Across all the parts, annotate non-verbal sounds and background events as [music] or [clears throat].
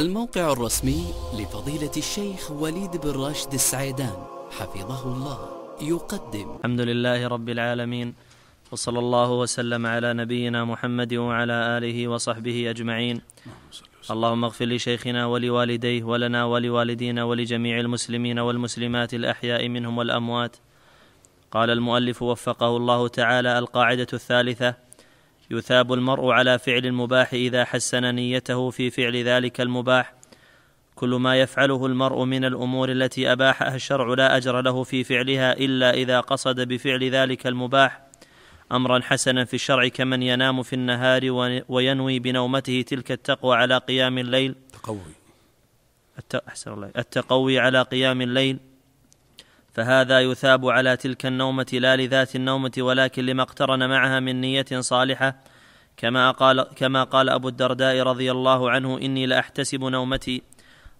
الموقع الرسمي لفضيلة الشيخ وليد بن راشد السعيدان حفظه الله يقدم الحمد لله رب العالمين وصلى الله وسلم على نبينا محمد وعلى آله وصحبه أجمعين اللهم اغفر لشيخنا ولوالديه ولنا ولوالدينا ولجميع المسلمين والمسلمات الأحياء منهم والأموات قال المؤلف وفقه الله تعالى القاعدة الثالثة يثاب المرء على فعل المباح اذا حسن نيته في فعل ذلك المباح كل ما يفعله المرء من الامور التي اباحها الشرع لا اجر له في فعلها الا اذا قصد بفعل ذلك المباح امرا حسنا في الشرع كمن ينام في النهار وينوي بنومته تلك التقوى على قيام الليل التقوي الله التقوي على قيام الليل فهذا يثاب على تلك النومة لا لذات النومة ولكن لما اقترن معها من نية صالحة كما قال كما قال أبو الدرداء رضي الله عنه إني لأحتسب نومتي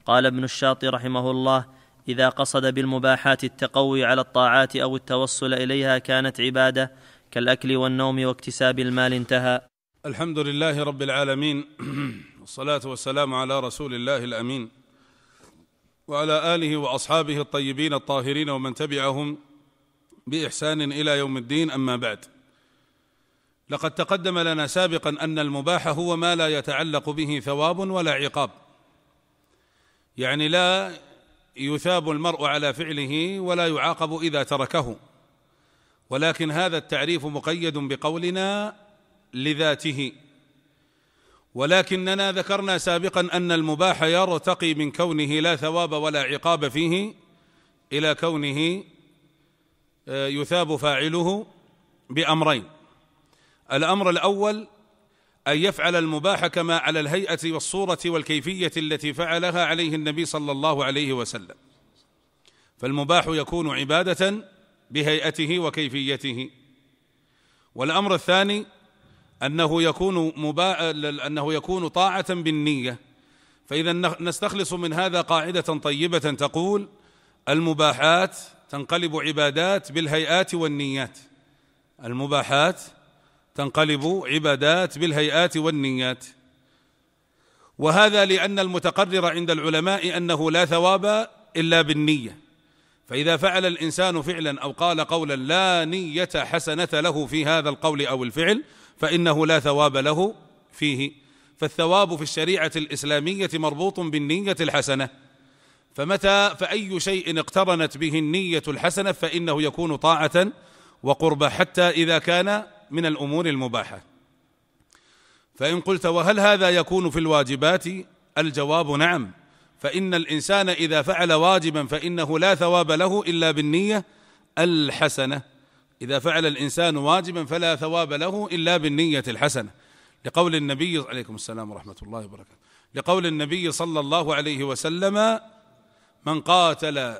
قال ابن الشاطي رحمه الله إذا قصد بالمباحات التقوي على الطاعات أو التوصل إليها كانت عبادة كالأكل والنوم واكتساب المال انتهى الحمد لله رب العالمين [clears throat] والصلاة والسلام على رسول الله الأمين وعلى اله واصحابه الطيبين الطاهرين ومن تبعهم باحسان الى يوم الدين اما بعد لقد تقدم لنا سابقا ان المباح هو ما لا يتعلق به ثواب ولا عقاب يعني لا يثاب المرء على فعله ولا يعاقب اذا تركه ولكن هذا التعريف مقيد بقولنا لذاته ولكننا ذكرنا سابقا ان المباح يرتقي من كونه لا ثواب ولا عقاب فيه الى كونه آه، يثاب فاعله بامرين الامر الاول ان يفعل المباح كما على الهيئه والصوره والكيفيه التي فعلها عليه النبي صلى الله عليه وسلم فالمباح يكون عباده بهيئته وكيفيته والامر الثاني أنه يكون مبا... أنه يكون طاعة بالنية فإذا نستخلص من هذا قاعدة طيبة تقول المباحات تنقلب عبادات بالهيئات والنيات المباحات تنقلب عبادات بالهيئات والنيات وهذا لأن المتقرر عند العلماء أنه لا ثواب إلا بالنية فإذا فعل الإنسان فعلا أو قال قولا لا نية حسنة له في هذا القول أو الفعل فانه لا ثواب له فيه فالثواب في الشريعه الاسلاميه مربوط بالنيه الحسنه فمتى فاي شيء اقترنت به النيه الحسنه فانه يكون طاعه وقربة حتى اذا كان من الامور المباحه فان قلت وهل هذا يكون في الواجبات الجواب نعم فان الانسان اذا فعل واجبا فانه لا ثواب له الا بالنيه الحسنه إذا فعل الإنسان واجبا فلا ثواب له إلا بالنية الحسنة لقول النبي عليكم السلام ورحمة الله وبركاته لقول النبي صلى الله عليه وسلم من قاتل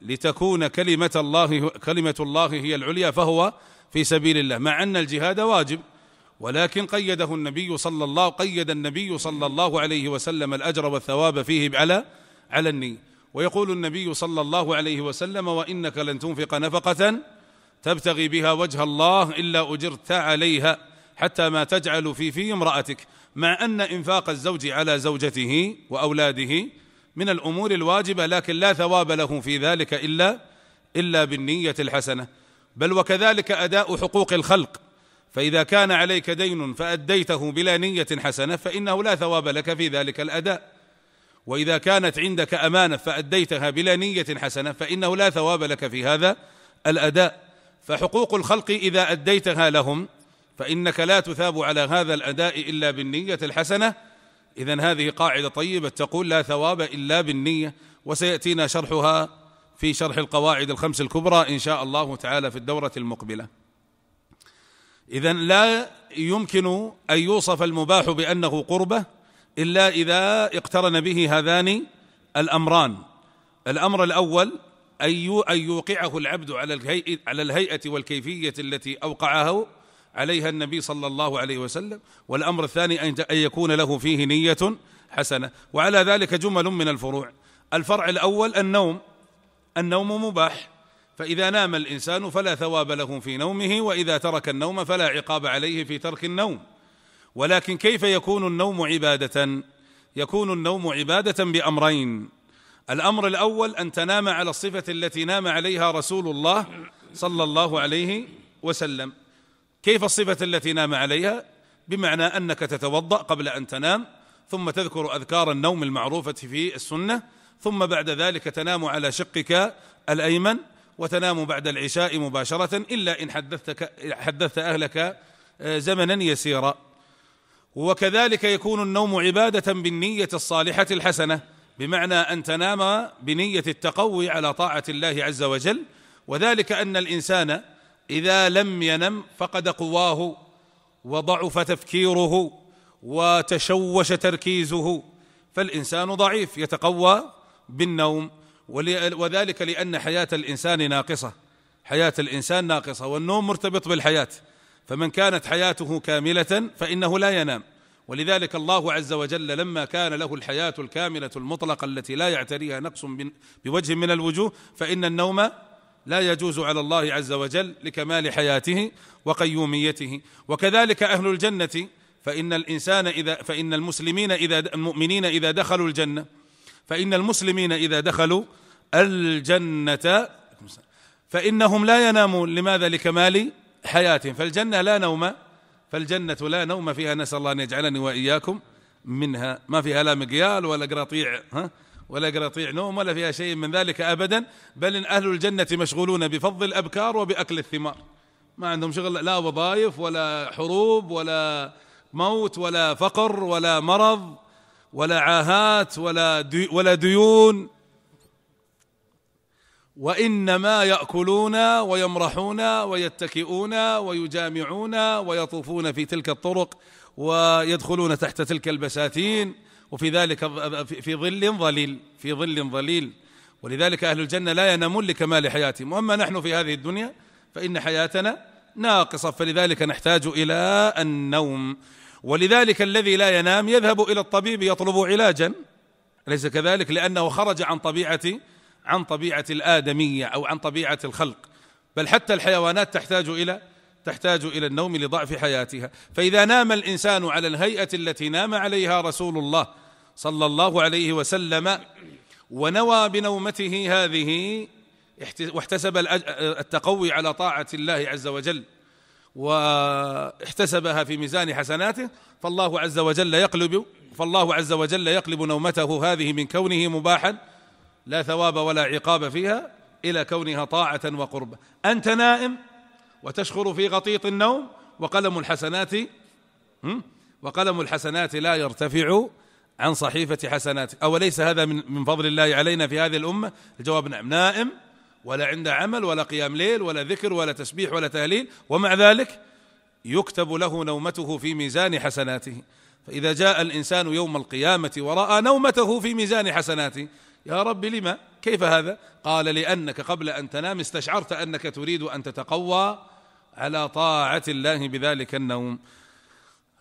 لتكون كلمة الله كلمة الله هي العليا فهو في سبيل الله مع أن الجهاد واجب ولكن قيده النبي صلى الله قيد النبي صلى الله عليه وسلم الأجر والثواب فيه على على النية ويقول النبي صلى الله عليه وسلم وإنك لن تنفق نفقة تبتغي بها وجه الله الا اجرت عليها حتى ما تجعل في في امراتك مع ان انفاق الزوج على زوجته واولاده من الامور الواجبه لكن لا ثواب له في ذلك الا الا بالنيه الحسنه بل وكذلك اداء حقوق الخلق فاذا كان عليك دين فاديته بلا نيه حسنه فانه لا ثواب لك في ذلك الاداء واذا كانت عندك امانه فاديتها بلا نيه حسنه فانه لا ثواب لك في هذا الاداء فحقوق الخلق اذا اديتها لهم فانك لا تثاب على هذا الاداء الا بالنيه الحسنه اذا هذه قاعده طيبه تقول لا ثواب الا بالنيه وسياتينا شرحها في شرح القواعد الخمس الكبرى ان شاء الله تعالى في الدوره المقبله اذا لا يمكن ان يوصف المباح بانه قربه الا اذا اقترن به هذان الامران الامر الاول أن يوقعه العبد على على الهيئة والكيفية التي أوقعه عليها النبي صلى الله عليه وسلم والأمر الثاني أن يكون له فيه نية حسنة وعلى ذلك جمل من الفروع الفرع الأول النوم النوم مباح فإذا نام الإنسان فلا ثواب له في نومه وإذا ترك النوم فلا عقاب عليه في ترك النوم ولكن كيف يكون النوم عبادة؟ يكون النوم عبادة بأمرين الامر الاول ان تنام على الصفه التي نام عليها رسول الله صلى الله عليه وسلم كيف الصفه التي نام عليها بمعنى انك تتوضا قبل ان تنام ثم تذكر اذكار النوم المعروفه في السنه ثم بعد ذلك تنام على شقك الايمن وتنام بعد العشاء مباشره الا ان حدثتك حدثت اهلك آه، زمنا يسيرا وكذلك يكون النوم عباده بالنيه الصالحه الحسنه بمعنى ان تنام بنيه التقوي على طاعه الله عز وجل وذلك ان الانسان اذا لم ينم فقد قواه وضعف تفكيره وتشوش تركيزه فالانسان ضعيف يتقوى بالنوم وذلك لان حياه الانسان ناقصه حياه الانسان ناقصه والنوم مرتبط بالحياه فمن كانت حياته كامله فانه لا ينام ولذلك الله عز وجل لما كان له الحياه الكامله المطلقه التي لا يعتريها نقص بوجه من الوجوه فان النوم لا يجوز على الله عز وجل لكمال حياته وقيوميته وكذلك اهل الجنه فان الانسان اذا فان المسلمين اذا المؤمنين اذا دخلوا الجنه فان المسلمين اذا دخلوا الجنه فانهم لا ينامون لماذا لكمال حياتهم فالجنه لا نوم فالجنة لا نوم فيها نسأل الله أن يجعلني وإياكم منها ما فيها لا مقيال ولا قراطيع ها ولا قراطيع نوم ولا فيها شيء من ذلك أبدا بل إن أهل الجنة مشغولون بفض الأبكار وبأكل الثمار ما عندهم شغل لا وظائف ولا حروب ولا موت ولا فقر ولا مرض ولا عاهات ولا ولا ديون وانما ياكلون ويمرحون ويتكئون ويجامعون ويطوفون في تلك الطرق ويدخلون تحت تلك البساتين وفي ذلك في ظل ظليل في ظل ظليل ولذلك اهل الجنه لا ينامون لكمال حياتهم واما نحن في هذه الدنيا فان حياتنا ناقصه فلذلك نحتاج الى النوم ولذلك الذي لا ينام يذهب الى الطبيب يطلب علاجا اليس كذلك لانه خرج عن طبيعه عن طبيعه الادميه او عن طبيعه الخلق بل حتى الحيوانات تحتاج الى تحتاج الى النوم لضعف حياتها فاذا نام الانسان على الهيئه التي نام عليها رسول الله صلى الله عليه وسلم ونوى بنومته هذه واحتسب التقوي على طاعه الله عز وجل واحتسبها في ميزان حسناته فالله عز وجل يقلب فالله عز وجل يقلب نومته هذه من كونه مباحا لا ثواب ولا عقاب فيها الى كونها طاعه وقربة انت نائم وتشخر في غطيط النوم وقلم الحسنات وقلم الحسنات لا يرتفع عن صحيفة حسناتك أوليس هذا من, من فضل الله علينا في هذه الأمة الجواب نعم نائم ولا عنده عمل ولا قيام ليل ولا ذكر ولا تسبيح ولا تهليل ومع ذلك يكتب له نومته في ميزان حسناته فإذا جاء الإنسان يوم القيامة ورأى نومته في ميزان حسناته يا رب لما كيف هذا قال لأنك قبل أن تنام استشعرت أنك تريد أن تتقوى على طاعة الله بذلك النوم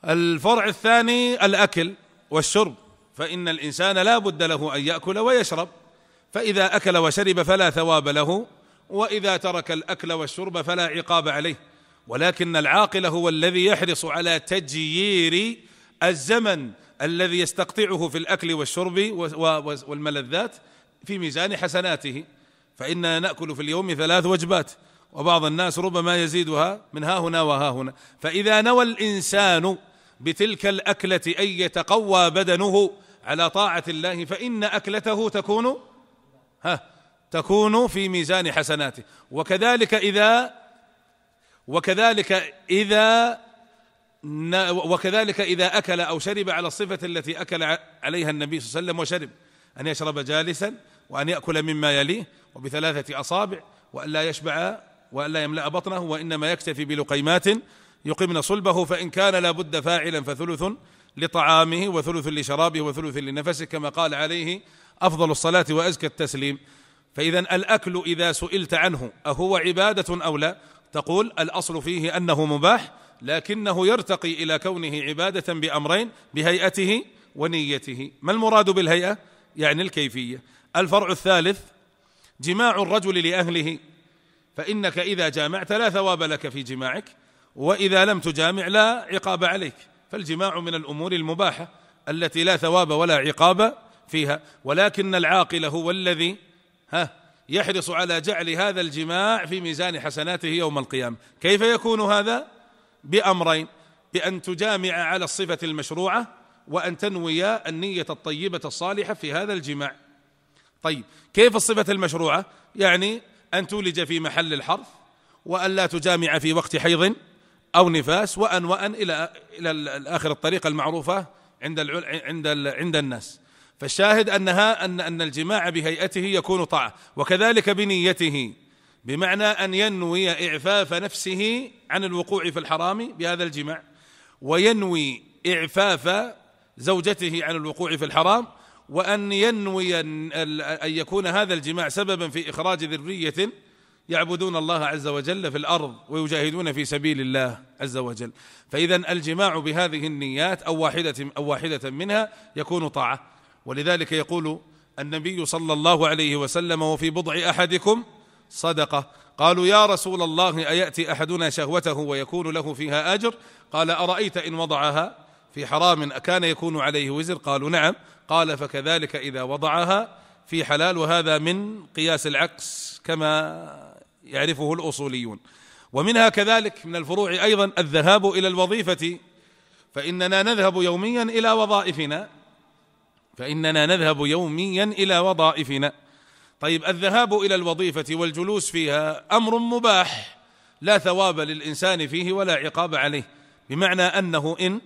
الفرع الثاني الأكل والشرب فإن الإنسان لا بد له أن يأكل ويشرب فإذا أكل وشرب فلا ثواب له وإذا ترك الأكل والشرب فلا عقاب عليه ولكن العاقل هو الذي يحرص على تجيير الزمن الذي يستقطعه في الاكل والشرب والملذات في ميزان حسناته فإننا نأكل في اليوم ثلاث وجبات وبعض الناس ربما يزيدها من ها هنا وها هنا فإذا نوى الإنسان بتلك الأكلة أن يتقوى بدنه على طاعة الله فإن أكلته تكون ها تكون في ميزان حسناته وكذلك إذا وكذلك إذا وكذلك إذا أكل أو شرب على الصفة التي أكل عليها النبي صلى الله عليه وسلم وشرب أن يشرب جالسا وأن يأكل مما يليه وبثلاثة أصابع وأن لا يشبع وأن لا يملأ بطنه وإنما يكتفي بلقيمات يقمن صلبه فإن كان لابد فاعلا فثلث لطعامه وثلث لشرابه وثلث لنفسه كما قال عليه أفضل الصلاة وأزكى التسليم فإذا الأكل إذا سئلت عنه أهو عبادة أو لا تقول الأصل فيه أنه مباح لكنه يرتقي الى كونه عباده بامرين بهيئته ونيته ما المراد بالهيئه يعني الكيفيه الفرع الثالث جماع الرجل لاهله فانك اذا جامعت لا ثواب لك في جماعك واذا لم تجامع لا عقاب عليك فالجماع من الامور المباحه التي لا ثواب ولا عقاب فيها ولكن العاقل هو الذي ها يحرص على جعل هذا الجماع في ميزان حسناته يوم القيامه كيف يكون هذا بأمرين بأن تجامع على الصفة المشروعة وأن تنوي النية الطيبة الصالحة في هذا الجماع طيب كيف الصفة المشروعة يعني أن تولج في محل الحرف وأن لا تجامع في وقت حيض أو نفاس وأن وأن إلى إلى آخر الطريقة المعروفة عند عند عند الناس فالشاهد أنها أن أن الجماع بهيئته يكون طاعة وكذلك بنيته بمعنى ان ينوي اعفاف نفسه عن الوقوع في الحرام بهذا الجماع وينوي اعفاف زوجته عن الوقوع في الحرام وان ينوي ان يكون هذا الجماع سببا في اخراج ذريه يعبدون الله عز وجل في الارض ويجاهدون في سبيل الله عز وجل فاذا الجماع بهذه النيات او واحده او واحده منها يكون طاعه ولذلك يقول النبي صلى الله عليه وسلم وفي بضع احدكم صدقه قالوا يا رسول الله اياتي احدنا شهوته ويكون له فيها اجر قال ارايت ان وضعها في حرام اكان يكون عليه وزر قالوا نعم قال فكذلك اذا وضعها في حلال وهذا من قياس العكس كما يعرفه الاصوليون ومنها كذلك من الفروع ايضا الذهاب الى الوظيفه فاننا نذهب يوميا الى وظائفنا فاننا نذهب يوميا الى وظائفنا طيب الذهاب الى الوظيفه والجلوس فيها امر مباح لا ثواب للانسان فيه ولا عقاب عليه بمعنى انه ان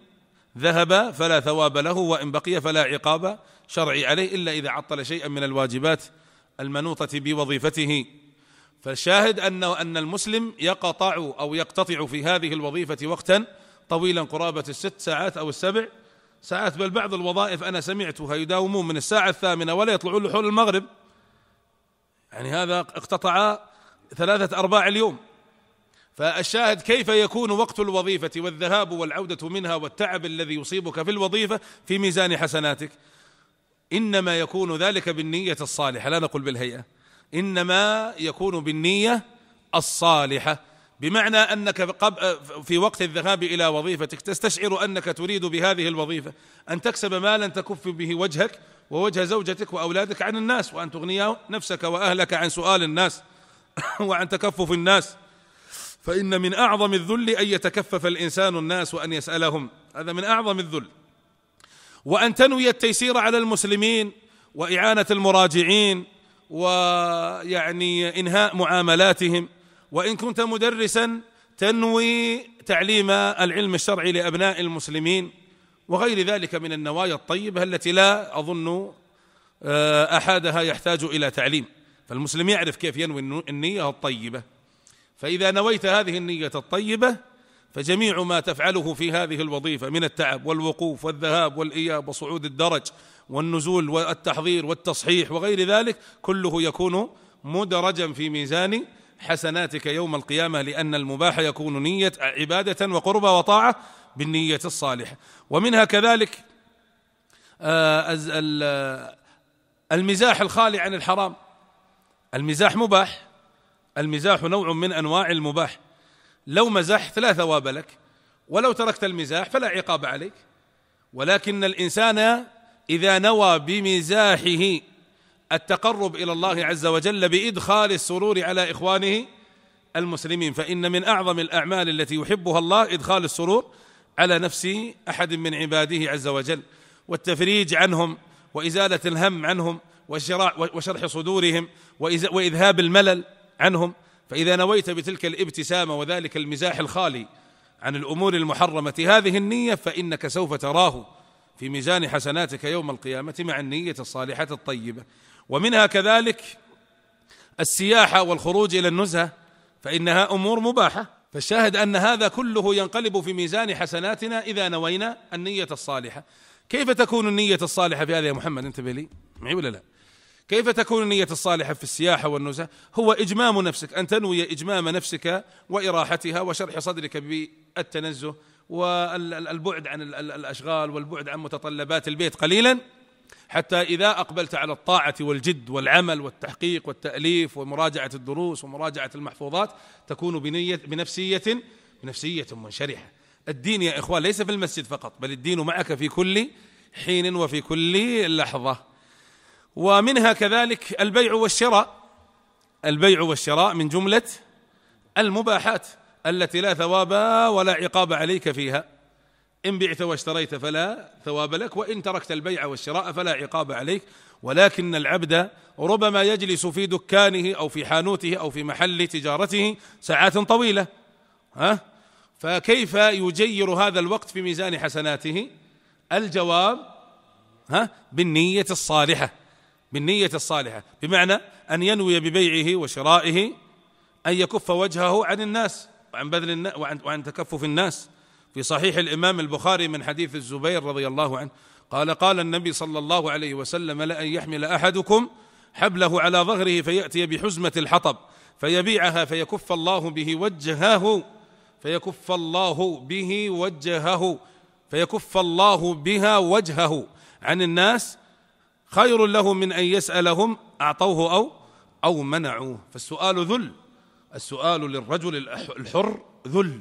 ذهب فلا ثواب له وان بقي فلا عقاب شرعي عليه الا اذا عطل شيئا من الواجبات المنوطه بوظيفته فالشاهد ان ان المسلم يقطع او يقتطع في هذه الوظيفه وقتا طويلا قرابه الست ساعات او السبع ساعات بل بعض الوظائف انا سمعتها يداومون من الساعه الثامنه ولا يطلعون لحول المغرب يعني هذا اقتطع ثلاثة أرباع اليوم فالشاهد كيف يكون وقت الوظيفة والذهاب والعودة منها والتعب الذي يصيبك في الوظيفة في ميزان حسناتك إنما يكون ذلك بالنية الصالحة لا نقول بالهيئة إنما يكون بالنية الصالحة بمعنى انك في وقت الذهاب الى وظيفتك تستشعر انك تريد بهذه الوظيفه ان تكسب مالا تكف به وجهك ووجه زوجتك واولادك عن الناس وان تغني نفسك واهلك عن سؤال الناس [laughs] وعن تكفف الناس فان من اعظم الذل ان يتكفف الانسان الناس وان يسالهم هذا من اعظم الذل وان تنوي التيسير على المسلمين واعانه المراجعين ويعني انهاء معاملاتهم وان كنت مدرسا تنوي تعليم العلم الشرعي لابناء المسلمين وغير ذلك من النوايا الطيبه التي لا اظن آه، احدها يحتاج الى تعليم فالمسلم يعرف كيف ينوي النيه الطيبه فاذا نويت هذه النيه الطيبه فجميع ما تفعله في هذه الوظيفه من التعب والوقوف والذهاب والاياب وصعود الدرج والنزول والتحضير والتصحيح وغير ذلك كله يكون مدرجا في ميزان حسناتك يوم القيامة لأن المباح يكون نية عبادة وقربة وطاعة بالنية الصالحة ومنها كذلك آه، المزاح الخالي عن الحرام المزاح مباح المزاح نوع من أنواع المباح لو مزحت لا ثواب لك ولو تركت المزاح فلا عقاب عليك ولكن الإنسان إذا نوى بمزاحه التقرب الى الله عز وجل بادخال السرور على اخوانه المسلمين فان من اعظم الاعمال التي يحبها الله ادخال السرور على نفس احد من عباده عز وجل والتفريج عنهم وازاله الهم عنهم وشرح صدورهم واذهاب الملل عنهم فاذا نويت بتلك الابتسامه وذلك المزاح الخالي عن الامور المحرمه هذه النيه فانك سوف تراه في ميزان حسناتك يوم القيامه مع النيه الصالحه الطيبه ومنها كذلك السياحه والخروج الى النزهه فانها امور مباحه فالشاهد ان هذا كله ينقلب في ميزان حسناتنا اذا نوينا النيه الصالحه كيف تكون النيه الصالحه في هذا يا محمد انتبه لي معي ولا لا كيف تكون النية الصالحة في السياحة والنزهة؟ هو إجمام نفسك أن تنوي إجمام نفسك وإراحتها وشرح صدرك بالتنزه والبعد عن الأشغال والبعد عن متطلبات البيت قليلا حتى إذا أقبلت على الطاعة والجد والعمل والتحقيق والتأليف ومراجعة الدروس ومراجعة المحفوظات تكون بنية بنفسية بنفسية منشرحة الدين يا إخوان ليس في المسجد فقط بل الدين معك في كل حين وفي كل لحظة ومنها كذلك البيع والشراء البيع والشراء من جملة المباحات التي لا ثواب ولا عقاب عليك فيها إن بعت واشتريت فلا ثواب لك وإن تركت البيع والشراء فلا عقاب عليك ولكن العبد ربما يجلس في دكانه أو في حانوته أو في محل تجارته ساعات طويلة ها فكيف يجير هذا الوقت في ميزان حسناته الجواب ها بالنية الصالحة بالنية الصالحة بمعنى أن ينوي ببيعه وشرائه أن يكف وجهه عن الناس وعن بذل وعن, وعن تكفف الناس في صحيح الامام البخاري من حديث الزبير رضي الله عنه قال قال النبي صلى الله عليه وسلم لأن يحمل احدكم حبله على ظهره فياتي بحزمه الحطب فيبيعها فيكف الله به وجهه فيكف الله به وجهه فيكف الله بها وجهه عن الناس خير له من ان يسالهم اعطوه او او منعوه فالسؤال ذل السؤال للرجل الحر ذل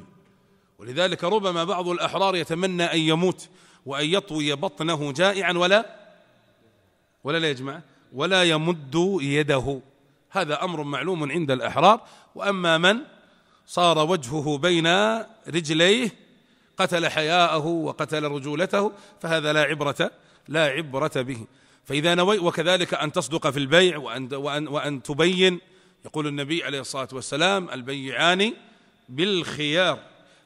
ولذلك ربما بعض الأحرار يتمنى أن يموت وأن يطوي بطنه جائعا ولا ولا لا يجمع ولا يمد يده هذا أمر معلوم عند الأحرار وأما من صار وجهه بين رجليه قتل حياءه وقتل رجولته فهذا لا عبرة لا عبرة به فإذا نويت وكذلك أن تصدق في البيع وأن, وأن, وأن تبين يقول النبي عليه الصلاة والسلام البيعان بالخيار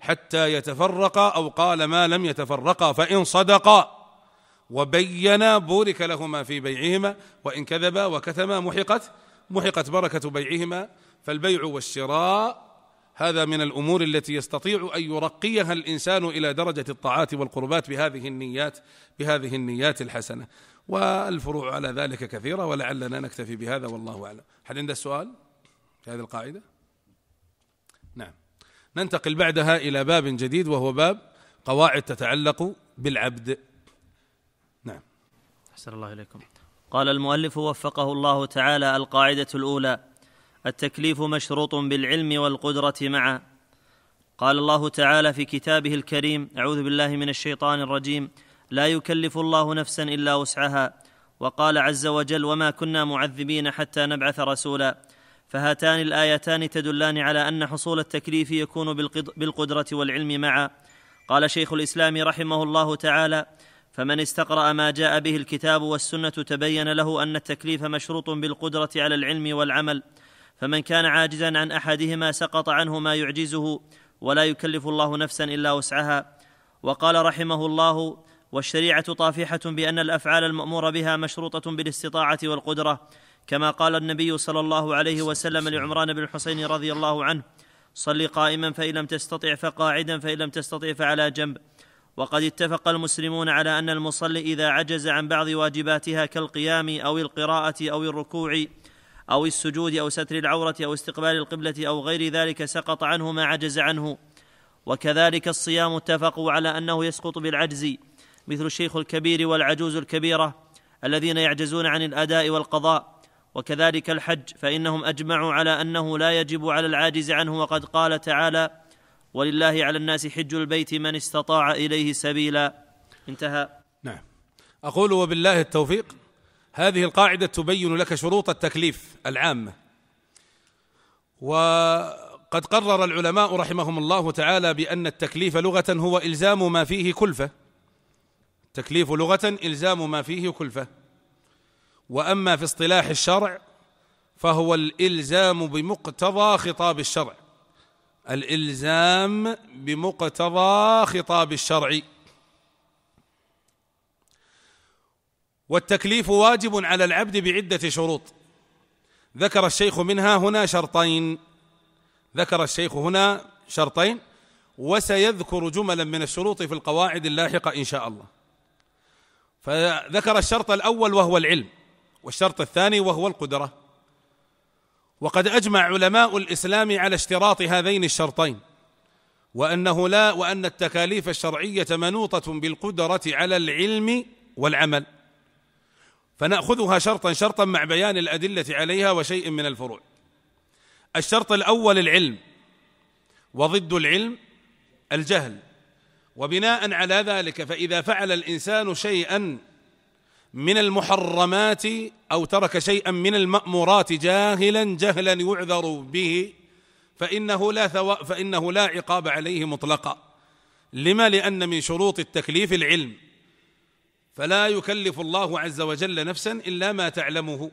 حتى يتفرقا او قال ما لم يتفرقا فان صدقا وبينا بورك لهما في بيعهما وان كذبا وكتما محقت محقت بركه بيعهما فالبيع والشراء هذا من الامور التي يستطيع ان يرقيها الانسان الى درجه الطاعات والقربات بهذه النيات بهذه النيات الحسنه والفروع على ذلك كثيره ولعلنا نكتفي بهذا والله اعلم هل عند السؤال في هذه القاعده ننتقل بعدها الى باب جديد وهو باب قواعد تتعلق بالعبد نعم احسن الله اليكم قال المؤلف وفقه الله تعالى القاعده الاولى التكليف مشروط بالعلم والقدره معا قال الله تعالى في كتابه الكريم اعوذ بالله من الشيطان الرجيم لا يكلف الله نفسا الا وسعها وقال عز وجل وما كنا معذبين حتى نبعث رسولا فهاتان الايتان تدلان على ان حصول التكليف يكون بالقدره والعلم معا قال شيخ الاسلام رحمه الله تعالى فمن استقرا ما جاء به الكتاب والسنه تبين له ان التكليف مشروط بالقدره على العلم والعمل فمن كان عاجزا عن احدهما سقط عنه ما يعجزه ولا يكلف الله نفسا الا وسعها وقال رحمه الله والشريعه طافحه بان الافعال المامور بها مشروطه بالاستطاعه والقدره كما قال النبي صلى الله عليه وسلم لعمران بن الحسين رضي الله عنه صل قائما فان لم تستطع فقاعدا فان لم تستطع فعلى جنب وقد اتفق المسلمون على ان المصلي اذا عجز عن بعض واجباتها كالقيام او القراءه او الركوع او السجود او ستر العوره او استقبال القبله او غير ذلك سقط عنه ما عجز عنه وكذلك الصيام اتفقوا على انه يسقط بالعجز مثل الشيخ الكبير والعجوز الكبيره الذين يعجزون عن الاداء والقضاء وكذلك الحج فانهم اجمعوا على انه لا يجب على العاجز عنه وقد قال تعالى ولله على الناس حج البيت من استطاع اليه سبيلا انتهى نعم اقول وبالله التوفيق هذه القاعده تبين لك شروط التكليف العامه وقد قرر العلماء رحمهم الله تعالى بان التكليف لغه هو الزام ما فيه كلفه تكليف لغه الزام ما فيه كلفه واما في اصطلاح الشرع فهو الالزام بمقتضى خطاب الشرع الالزام بمقتضى خطاب الشرع والتكليف واجب على العبد بعده شروط ذكر الشيخ منها هنا شرطين ذكر الشيخ هنا شرطين وسيذكر جملا من الشروط في القواعد اللاحقه ان شاء الله فذكر الشرط الاول وهو العلم والشرط الثاني وهو القدره وقد اجمع علماء الاسلام على اشتراط هذين الشرطين وانه لا وان التكاليف الشرعيه منوطه بالقدره على العلم والعمل فناخذها شرطا شرطا مع بيان الادله عليها وشيء من الفروع الشرط الاول العلم وضد العلم الجهل وبناء على ذلك فاذا فعل الانسان شيئا من المحرمات او ترك شيئا من المامورات جاهلا جهلا يعذر به فانه لا ثو... فانه لا عقاب عليه مطلقا لما لان من شروط التكليف العلم فلا يكلف الله عز وجل نفسا الا ما تعلمه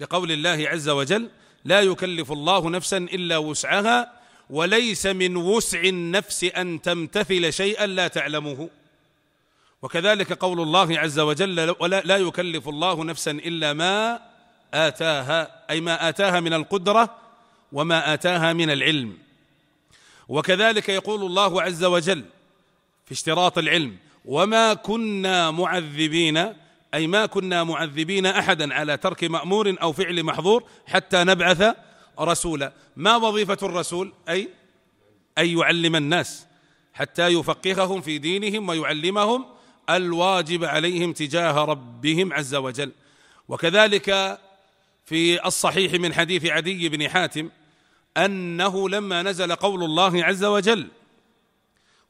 لقول الله عز وجل لا يكلف الله نفسا الا وسعها وليس من وسع النفس ان تمتثل شيئا لا تعلمه وكذلك قول الله عز وجل ولا لا يكلف الله نفسا الا ما اتاها اي ما اتاها من القدره وما اتاها من العلم وكذلك يقول الله عز وجل في اشتراط العلم وما كنا معذبين اي ما كنا معذبين احدا على ترك مامور او فعل محظور حتى نبعث رسولا ما وظيفه الرسول اي اي يعلم الناس حتى يفقههم في دينهم ويعلمهم الواجب عليهم تجاه ربهم عز وجل وكذلك في الصحيح من حديث عدي بن حاتم انه لما نزل قول الله عز وجل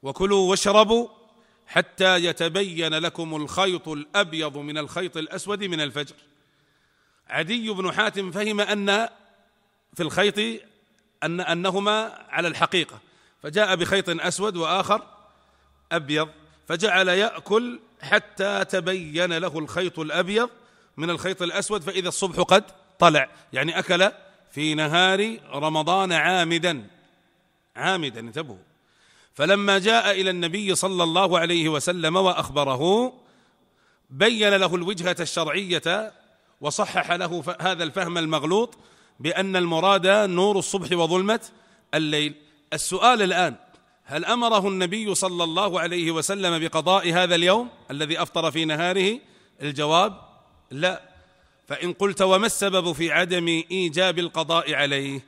وكلوا واشربوا حتى يتبين لكم الخيط الابيض من الخيط الاسود من الفجر عدي بن حاتم فهم ان في الخيط ان انهما على الحقيقه فجاء بخيط اسود واخر ابيض فجعل ياكل حتى تبين له الخيط الابيض من الخيط الاسود فاذا الصبح قد طلع يعني اكل في نهار رمضان عامدا عامدا انتبهوا فلما جاء الى النبي صلى الله عليه وسلم واخبره بين له الوجهه الشرعيه وصحح له هذا الفهم المغلوط بان المراد نور الصبح وظلمه الليل السؤال الان هل امره النبي صلى الله عليه وسلم بقضاء هذا اليوم الذي افطر في نهاره الجواب لا فان قلت وما السبب في عدم ايجاب القضاء عليه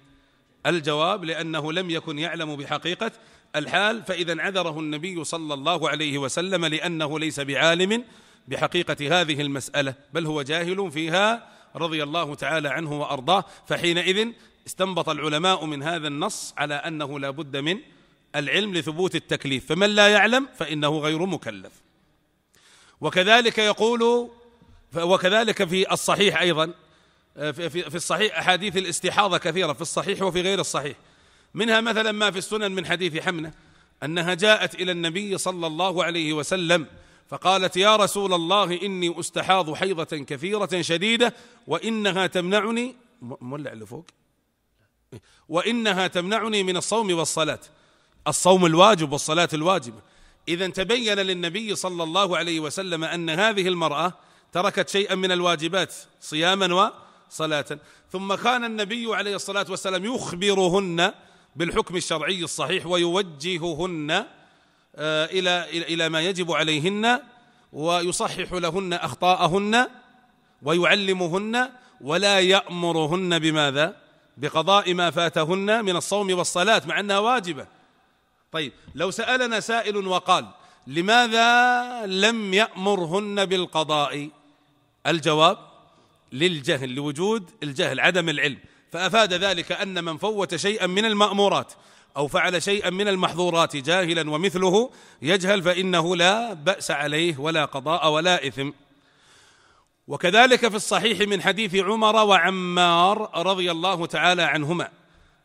الجواب لانه لم يكن يعلم بحقيقه الحال فاذا عذره النبي صلى الله عليه وسلم لانه ليس بعالم بحقيقه هذه المساله بل هو جاهل فيها رضي الله تعالى عنه وارضاه فحينئذ استنبط العلماء من هذا النص على انه لا بد من العلم لثبوت التكليف فمن لا يعلم فإنه غير مكلف وكذلك يقول وكذلك في الصحيح أيضا في الصحيح أحاديث الاستحاضة كثيرة في الصحيح وفي غير الصحيح منها مثلا ما في السنن من حديث حمنة أنها جاءت إلى النبي صلى الله عليه وسلم فقالت يا رسول الله إني أستحاض حيضة كثيرة شديدة وإنها تمنعني مولع اللي فوق وإنها تمنعني من الصوم والصلاة الصوم الواجب والصلاة الواجبة إذا تبين للنبي صلى الله عليه وسلم أن هذه المرأة تركت شيئا من الواجبات صياما وصلاة ثم كان النبي عليه الصلاة والسلام يخبرهن بالحكم الشرعي الصحيح ويوجههن آه، إلى إلى ما يجب عليهن ويصحح لهن أخطاءهن ويعلمهن ولا يأمرهن بماذا؟ بقضاء ما فاتهن من الصوم والصلاة مع أنها واجبة طيب لو سألنا سائل وقال لماذا لم يأمرهن بالقضاء الجواب للجهل لوجود الجهل عدم العلم فأفاد ذلك أن من فوت شيئا من المأمورات أو فعل شيئا من المحظورات جاهلا ومثله يجهل فإنه لا بأس عليه ولا قضاء ولا إثم وكذلك في الصحيح من حديث عمر وعمار رضي الله تعالى عنهما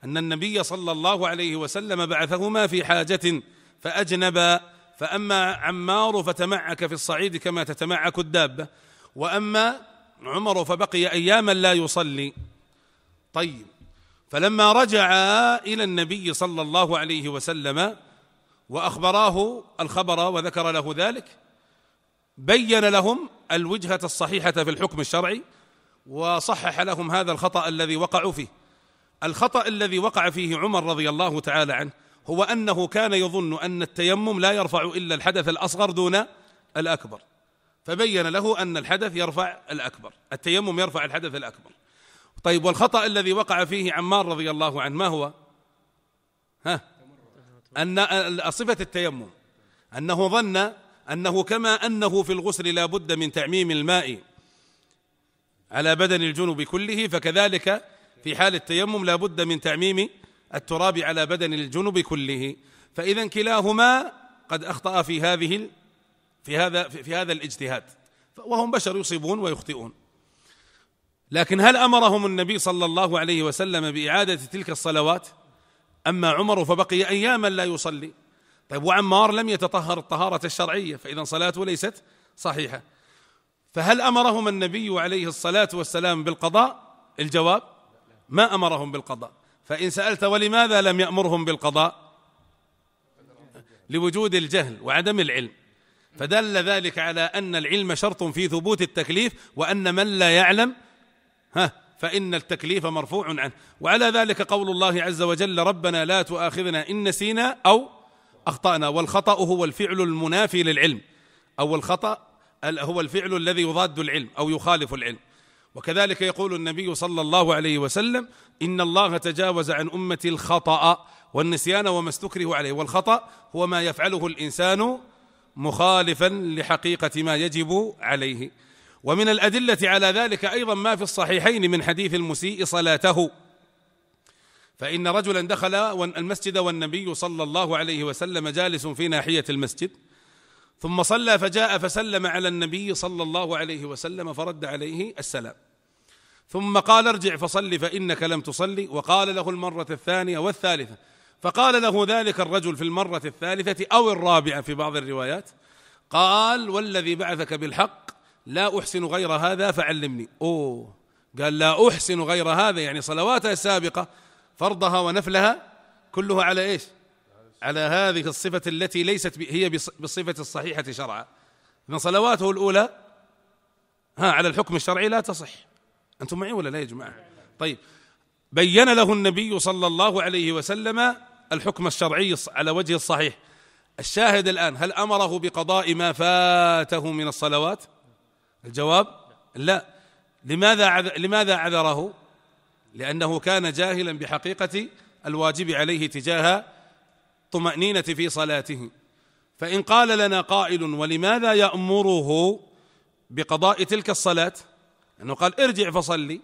ان النبي صلى الله عليه وسلم بعثهما في حاجه فاجنبا فاما عمار فتمعك في الصعيد كما تتمعك الدابه واما عمر فبقي اياما لا يصلي طيب فلما رجع الى النبي صلى الله عليه وسلم واخبراه الخبر وذكر له ذلك بين لهم الوجهه الصحيحه في الحكم الشرعي وصحح لهم هذا الخطا الذي وقعوا فيه الخطأ الذي وقع فيه عمر رضي الله تعالى عنه هو أنه كان يظن أن التيمم لا يرفع إلا الحدث الأصغر دون الأكبر فبين له أن الحدث يرفع الأكبر التيمم يرفع الحدث الأكبر طيب والخطأ الذي وقع فيه عمار رضي الله عنه ما هو ها أن صفة التيمم أنه ظن أنه كما أنه في الغسل لا بد من تعميم الماء على بدن الجنوب كله فكذلك في حال التيمم لا بد من تعميم التراب على بدن الجنب كله فإذا كلاهما قد أخطأ في هذه في هذا في هذا الاجتهاد وهم بشر يصيبون ويخطئون لكن هل امرهم النبي صلى الله عليه وسلم باعاده تلك الصلوات اما عمر فبقي اياما لا يصلي طيب وعمار لم يتطهر الطهاره الشرعيه فاذا صلاته ليست صحيحه فهل امرهم النبي عليه الصلاه والسلام بالقضاء الجواب ما امرهم بالقضاء فان سالت ولماذا لم يامرهم بالقضاء لوجود الجهل وعدم العلم فدل ذلك على ان العلم شرط في ثبوت التكليف وان من لا يعلم ها فان التكليف مرفوع عنه وعلى ذلك قول الله عز وجل ربنا لا تؤاخذنا ان نسينا او اخطانا والخطا هو الفعل المنافي للعلم او الخطا هو الفعل الذي يضاد العلم او يخالف العلم وكذلك يقول النبي صلى الله عليه وسلم إن الله تجاوز عن أمتي الخطأ والنسيان وما استكره عليه والخطأ هو ما يفعله الإنسان مخالفا لحقيقة ما يجب عليه ومن الأدلة على ذلك أيضا ما في الصحيحين من حديث المسيء صلاته فإن رجلا دخل المسجد والنبي صلى الله عليه وسلم جالس في ناحية المسجد ثم صلى فجاء فسلم على النبي صلى الله عليه وسلم فرد عليه السلام ثم قال ارجع فصل فانك لم تصلي وقال له المره الثانيه والثالثه فقال له ذلك الرجل في المره الثالثه او الرابعه في بعض الروايات قال والذي بعثك بالحق لا احسن غير هذا فعلمني اوه قال لا احسن غير هذا يعني صلواتها السابقه فرضها ونفلها كلها على ايش؟ على هذه الصفة التي ليست هي بالصفة الصحيحة شرعا إن صلواته الأولى ها على الحكم الشرعي لا تصح أنتم معي ولا لا يا جماعة طيب بين له النبي صلى الله عليه وسلم الحكم الشرعي على وجه الصحيح الشاهد الآن هل أمره بقضاء ما فاته من الصلوات الجواب لا لماذا عذ... لماذا عذره لأنه كان جاهلا بحقيقة الواجب عليه تجاه الطمأنينة في صلاته فإن قال لنا قائل ولماذا يأمره بقضاء تلك الصلاة أنه قال ارجع فصلي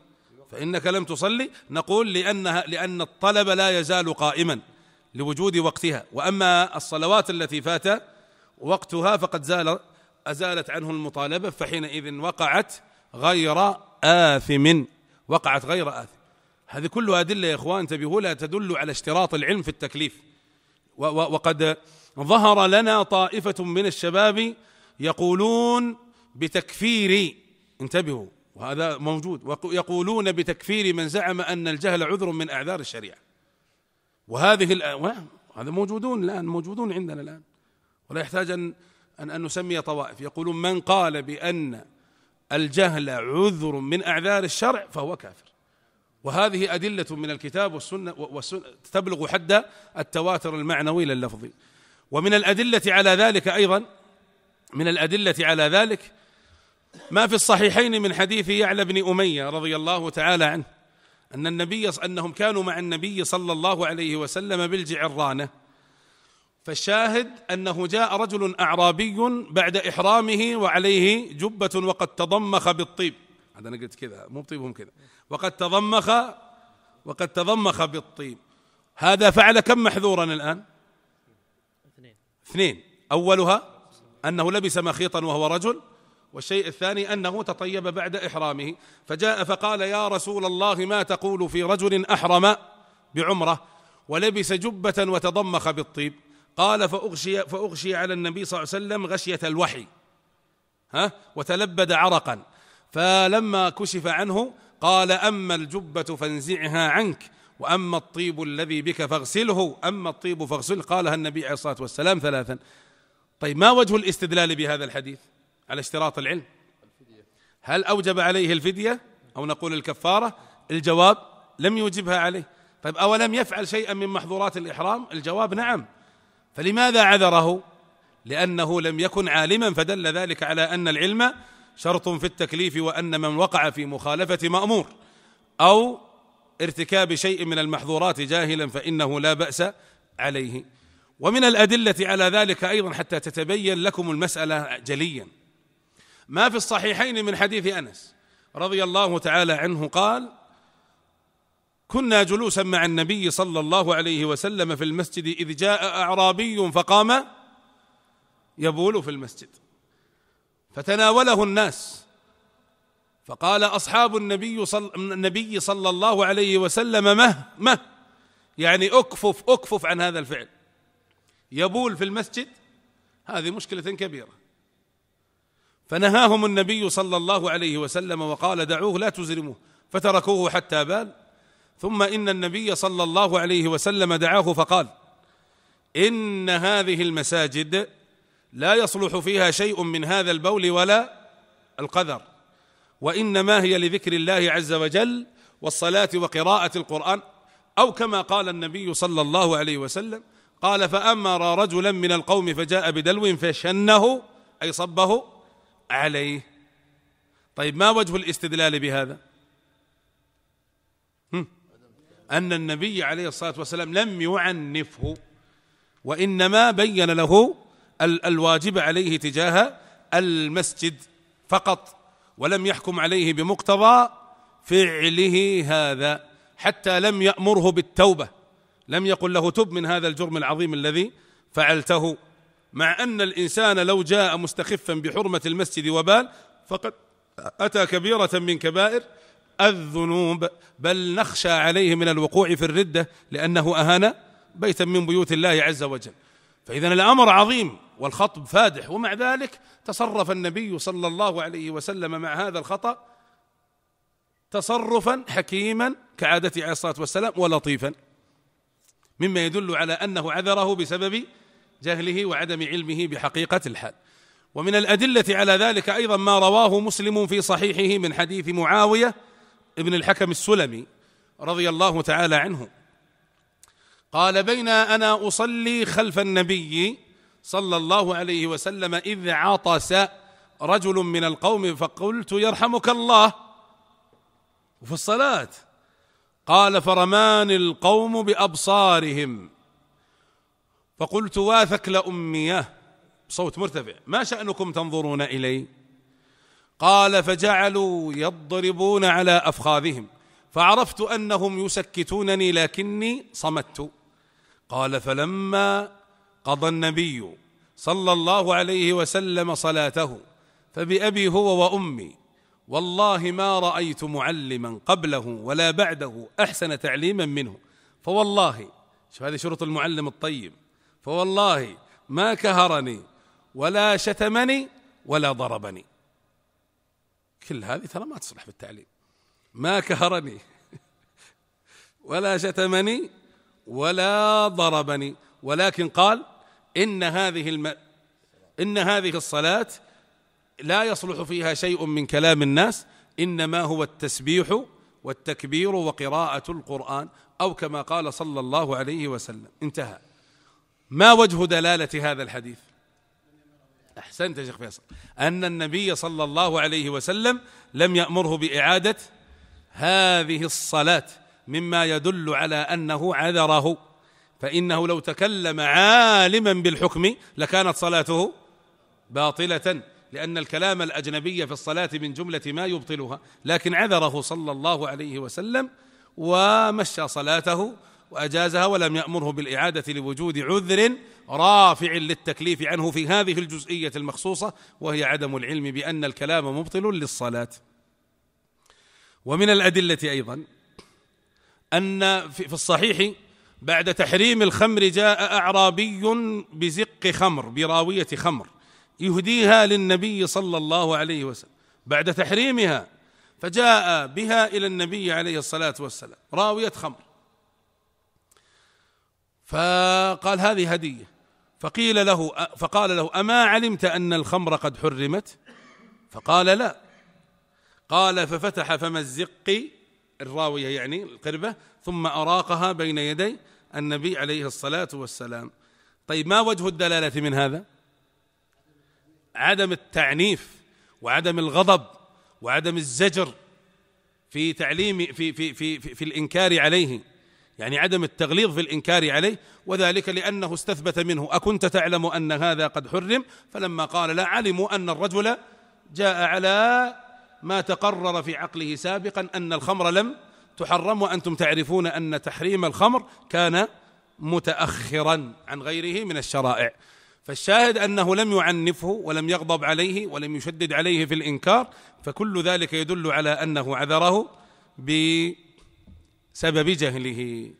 فإنك لم تصلي نقول لأنها لأن الطلب لا يزال قائما لوجود وقتها وأما الصلوات التي فات وقتها فقد زال أزالت عنه المطالبة فحينئذ وقعت غير آثم وقعت غير آثم هذه كلها أدلة يا إخوان انتبهوا لها تدل على اشتراط العلم في التكليف وقد ظهر لنا طائفة من الشباب يقولون بتكفير انتبهوا وهذا موجود يقولون بتكفير من زعم أن الجهل عذر من أعذار الشريعة وهذه هذا موجودون الآن موجودون عندنا الآن ولا يحتاج أن أن, أن نسمي طوائف يقولون من قال بأن الجهل عذر من أعذار الشرع فهو كافر وهذه أدلة من الكتاب والسنة, والسنة تبلغ حد التواتر المعنوي لللفظي ومن الأدلة على ذلك أيضا من الأدلة على ذلك ما في الصحيحين من حديث يعلى بن أمية رضي الله تعالى عنه أن النبي أنهم كانوا مع النبي صلى الله عليه وسلم بالجعرانة فالشاهد أنه جاء رجل أعرابي بعد إحرامه وعليه جبة وقد تضمخ بالطيب هذا انا قلت كذا مو بطيبهم كذا وقد تضمخ وقد تضمخ بالطيب هذا فعل كم محذورا الان اثنين اثنين اولها انه لبس مخيطا وهو رجل والشيء الثاني انه تطيب بعد احرامه فجاء فقال يا رسول الله ما تقول في رجل احرم بعمره ولبس جبه وتضمخ بالطيب قال فاغشي فاغشي على النبي صلى الله عليه وسلم غشيه الوحي ها وتلبد عرقا فلما كشف عنه قال اما الجبه فانزعها عنك واما الطيب الذي بك فاغسله اما الطيب فاغسله قالها النبي عليه الصلاه والسلام ثلاثا طيب ما وجه الاستدلال بهذا الحديث على اشتراط العلم هل اوجب عليه الفديه او نقول الكفاره الجواب لم يوجبها عليه طيب اولم يفعل شيئا من محظورات الاحرام الجواب نعم فلماذا عذره لانه لم يكن عالما فدل ذلك على ان العلم شرط في التكليف وأن من وقع في مخالفة مأمور أو ارتكاب شيء من المحظورات جاهلا فإنه لا بأس عليه ومن الأدلة على ذلك أيضا حتى تتبين لكم المسألة جليا ما في الصحيحين من حديث أنس رضي الله تعالى عنه قال كنا جلوسا مع النبي صلى الله عليه وسلم في المسجد إذ جاء أعرابي فقام يبول في المسجد فتناوله الناس فقال اصحاب النبي صل النبي صلى الله عليه وسلم مه مه يعني اكفف اكفف عن هذا الفعل يبول في المسجد هذه مشكله كبيره فنهاهم النبي صلى الله عليه وسلم وقال دعوه لا تزرموه فتركوه حتى بال ثم ان النبي صلى الله عليه وسلم دعاه فقال ان هذه المساجد لا يصلح فيها شيء من هذا البول ولا القذر وانما هي لذكر الله عز وجل والصلاه وقراءه القران او كما قال النبي صلى الله عليه وسلم قال فامر رجلا من القوم فجاء بدلو فشنه اي صبه عليه طيب ما وجه الاستدلال بهذا ان النبي عليه الصلاه والسلام لم يعنفه وانما بين له الواجبة عليه تجاه المسجد فقط ولم يحكم عليه بمقتضى فعله هذا حتى لم يأمره بالتوبة لم يقل له تب من هذا الجرم العظيم الذي فعلته مع أن الإنسان لو جاء مستخفا بحرمة المسجد وبال فقد أتى كبيرة من كبائر الذنوب بل نخشى عليه من الوقوع في الردة لأنه أهان بيتا من بيوت الله عز وجل فإذا الأمر عظيم والخطب فادح ومع ذلك تصرف النبي صلى الله عليه وسلم مع هذا الخطأ تصرفا حكيما كعادته عليه الصلاه والسلام ولطيفا مما يدل على انه عذره بسبب جهله وعدم علمه بحقيقه الحال ومن الادله على ذلك ايضا ما رواه مسلم في صحيحه من حديث معاويه ابن الحكم السلمي رضي الله تعالى عنه قال بين انا اصلي خلف النبي صلى الله عليه وسلم إذ عطس رجل من القوم فقلت يرحمك الله وفي الصلاة قال فرمان القوم بأبصارهم فقلت واثك لأميه بصوت مرتفع ما شأنكم تنظرون إلي قال فجعلوا يضربون على أفخاذهم فعرفت أنهم يسكتونني لكني صمت قال فلما قضى النبي صلى الله عليه وسلم صلاته فبأبي هو وأمي والله ما رأيت معلما قبله ولا بعده أحسن تعليما منه فوالله شوف هذه شروط المعلم الطيب فوالله ما كهرني ولا شتمني ولا ضربني كل هذه ترى ما تصلح في التعليم ما كهرني [laughs] ولا شتمني ولا ضربني ولكن قال إن هذه الم... إن هذه الصلاة لا يصلح فيها شيء من كلام الناس إنما هو التسبيح والتكبير وقراءة القرآن أو كما قال صلى الله عليه وسلم انتهى ما وجه دلالة هذا الحديث أحسنت يا شيخ فيصل أن النبي صلى الله عليه وسلم لم يأمره بإعادة هذه الصلاة مما يدل على أنه عذره فانه لو تكلم عالما بالحكم لكانت صلاته باطله لان الكلام الاجنبي في الصلاه من جمله ما يبطلها لكن عذره صلى الله عليه وسلم ومشى صلاته واجازها ولم يامره بالاعاده لوجود عذر رافع للتكليف عنه في هذه الجزئيه المخصوصه وهي عدم العلم بان الكلام مبطل للصلاه ومن الادله ايضا ان في الصحيح بعد تحريم الخمر جاء اعرابي بزق خمر براويه خمر يهديها للنبي صلى الله عليه وسلم بعد تحريمها فجاء بها الى النبي عليه الصلاه والسلام راويه خمر فقال هذه هديه فقيل له فقال له اما علمت ان الخمر قد حرمت فقال لا قال ففتح فم الزق الراويه يعني القربه ثم اراقها بين يدي النبي عليه الصلاة والسلام طيب ما وجه الدلالة من هذا عدم التعنيف وعدم الغضب وعدم الزجر في تعليم في في في في, في الإنكار عليه يعني عدم التغليظ في الإنكار عليه وذلك لأنه استثبت منه أكنت تعلم أن هذا قد حرم فلما قال لا علموا أن الرجل جاء على ما تقرر في عقله سابقا أن الخمر لم تحرم وانتم تعرفون ان تحريم الخمر كان متاخرا عن غيره من الشرائع فالشاهد انه لم يعنفه ولم يغضب عليه ولم يشدد عليه في الانكار فكل ذلك يدل على انه عذره بسبب جهله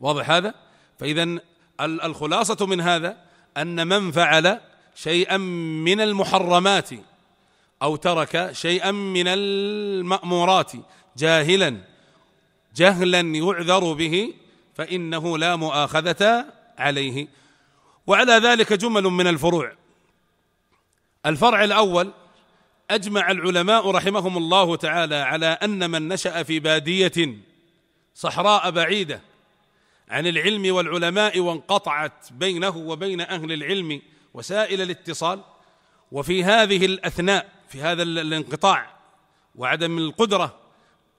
واضح هذا فاذا الخلاصه من هذا ان من فعل شيئا من المحرمات او ترك شيئا من المامورات جاهلا جهلا يعذر به فانه لا مؤاخذه عليه وعلى ذلك جمل من الفروع الفرع الاول اجمع العلماء رحمهم الله تعالى على ان من نشا في باديه صحراء بعيده عن العلم والعلماء وانقطعت بينه وبين اهل العلم وسائل الاتصال وفي هذه الاثناء في هذا الانقطاع وعدم القدره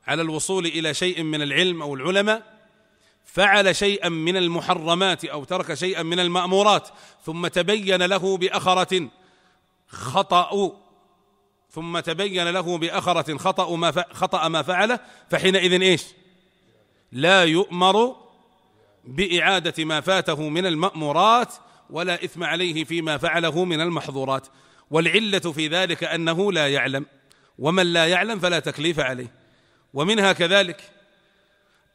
على الوصول الى شيء من العلم او العلماء فعل شيئا من المحرمات او ترك شيئا من المامورات ثم تبين له باخره خطا ثم تبين له باخره خطا ما خطا ما فعله فحينئذ ايش؟ لا يؤمر باعاده ما فاته من المامورات ولا اثم عليه فيما فعله من المحظورات والعله في ذلك انه لا يعلم ومن لا يعلم فلا تكليف عليه ومنها كذلك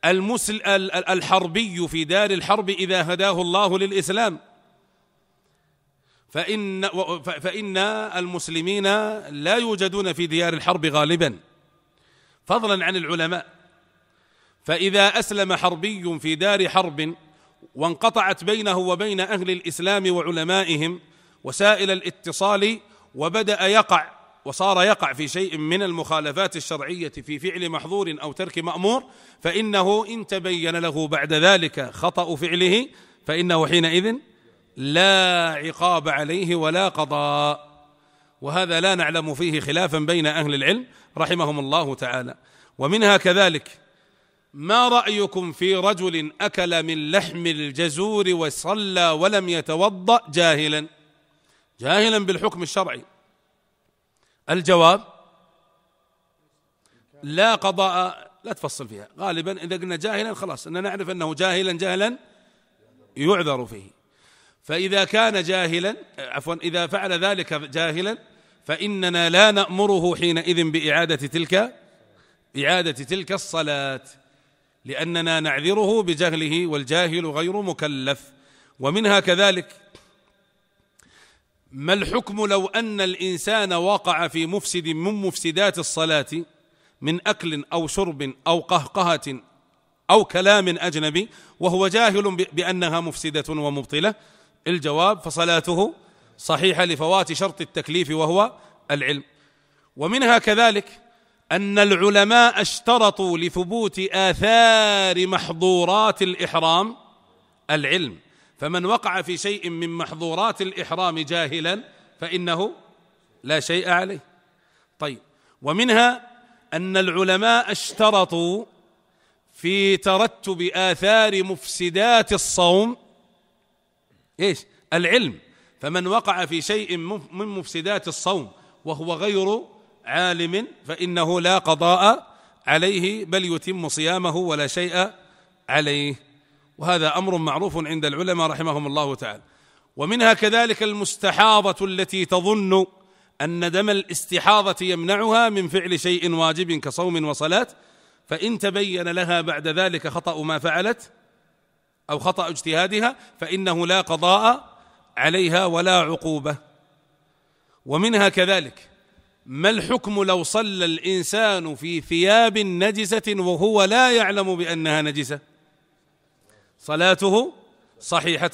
المسل الحربي في دار الحرب إذا هداه الله للإسلام فإن, فإن المسلمين لا يوجدون في ديار الحرب غالبا فضلا عن العلماء فإذا أسلم حربي في دار حرب وانقطعت بينه وبين أهل الإسلام وعلمائهم وسائل الاتصال وبدأ يقع وصار يقع في شيء من المخالفات الشرعيه في فعل محظور او ترك مامور فانه ان تبين له بعد ذلك خطا فعله فانه حينئذ لا عقاب عليه ولا قضاء وهذا لا نعلم فيه خلافا بين اهل العلم رحمهم الله تعالى ومنها كذلك ما رايكم في رجل اكل من لحم الجزور وصلى ولم يتوضا جاهلا جاهلا بالحكم الشرعي الجواب لا قضاء لا تفصل فيها غالبا إذا قلنا جاهلا خلاص أننا نعرف أنه جاهلا جاهلا يعذر فيه فإذا كان جاهلا عفوا إذا فعل ذلك جاهلا فإننا لا نأمره حينئذ بإعادة تلك إعادة تلك الصلاة لأننا نعذره بجهله والجاهل غير مكلف ومنها كذلك ما الحكم لو ان الانسان وقع في مفسد من مفسدات الصلاه من اكل او شرب او قهقهه او كلام اجنبي وهو جاهل بانها مفسده ومبطله الجواب فصلاته صحيحه لفوات شرط التكليف وهو العلم ومنها كذلك ان العلماء اشترطوا لثبوت اثار محظورات الاحرام العلم فمن وقع في شيء من محظورات الإحرام جاهلا فإنه لا شيء عليه طيب ومنها أن العلماء اشترطوا في ترتب آثار مفسدات الصوم ايش العلم فمن وقع في شيء من مفسدات الصوم وهو غير عالم فإنه لا قضاء عليه بل يتم صيامه ولا شيء عليه وهذا امر معروف عند العلماء رحمهم الله تعالى ومنها كذلك المستحاضه التي تظن ان دم الاستحاضه يمنعها من فعل شيء واجب كصوم وصلاه فان تبين لها بعد ذلك خطا ما فعلت او خطا اجتهادها فانه لا قضاء عليها ولا عقوبه ومنها كذلك ما الحكم لو صلى الانسان في ثياب نجسه وهو لا يعلم بانها نجسه صلاته صحيحة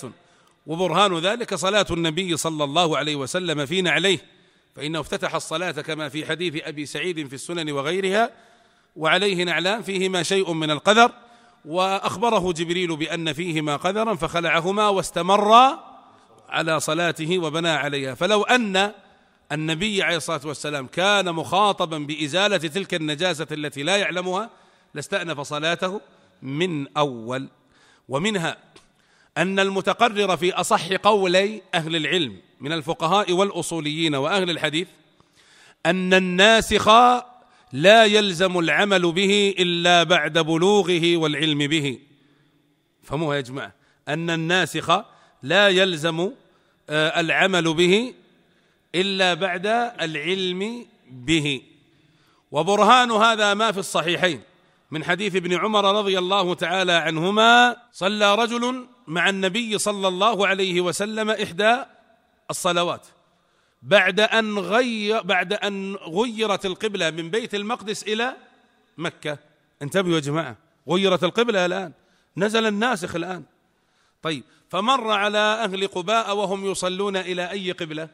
وبرهان ذلك صلاة النبي صلى الله عليه وسلم فينا عليه فإنه افتتح الصلاة كما في حديث أبي سعيد في السنن وغيرها وعليه نعلان فيهما شيء من القذر وأخبره جبريل بأن فيهما قذرا فخلعهما واستمر على صلاته وبنى عليها فلو أن النبي عليه الصلاة والسلام كان مخاطبا بإزالة تلك النجاسة التي لا يعلمها لاستأنف صلاته من أول ومنها أن المتقرر في أصح قولي أهل العلم من الفقهاء والأصوليين وأهل الحديث أن الناسخ لا يلزم العمل به إلا بعد بلوغه والعلم به فهموها يا جماعة أن الناسخ لا يلزم آه، العمل به إلا بعد العلم به وبرهان هذا ما في الصحيحين من حديث ابن عمر رضي الله تعالى عنهما صلى رجل مع النبي صلى الله عليه وسلم إحدى الصلوات بعد أن غير بعد أن غيرت القبلة من بيت المقدس إلى مكة انتبهوا يا جماعة غيرت القبلة الآن نزل الناسخ الآن طيب فمر على أهل قباء وهم يصلون إلى أي قبلة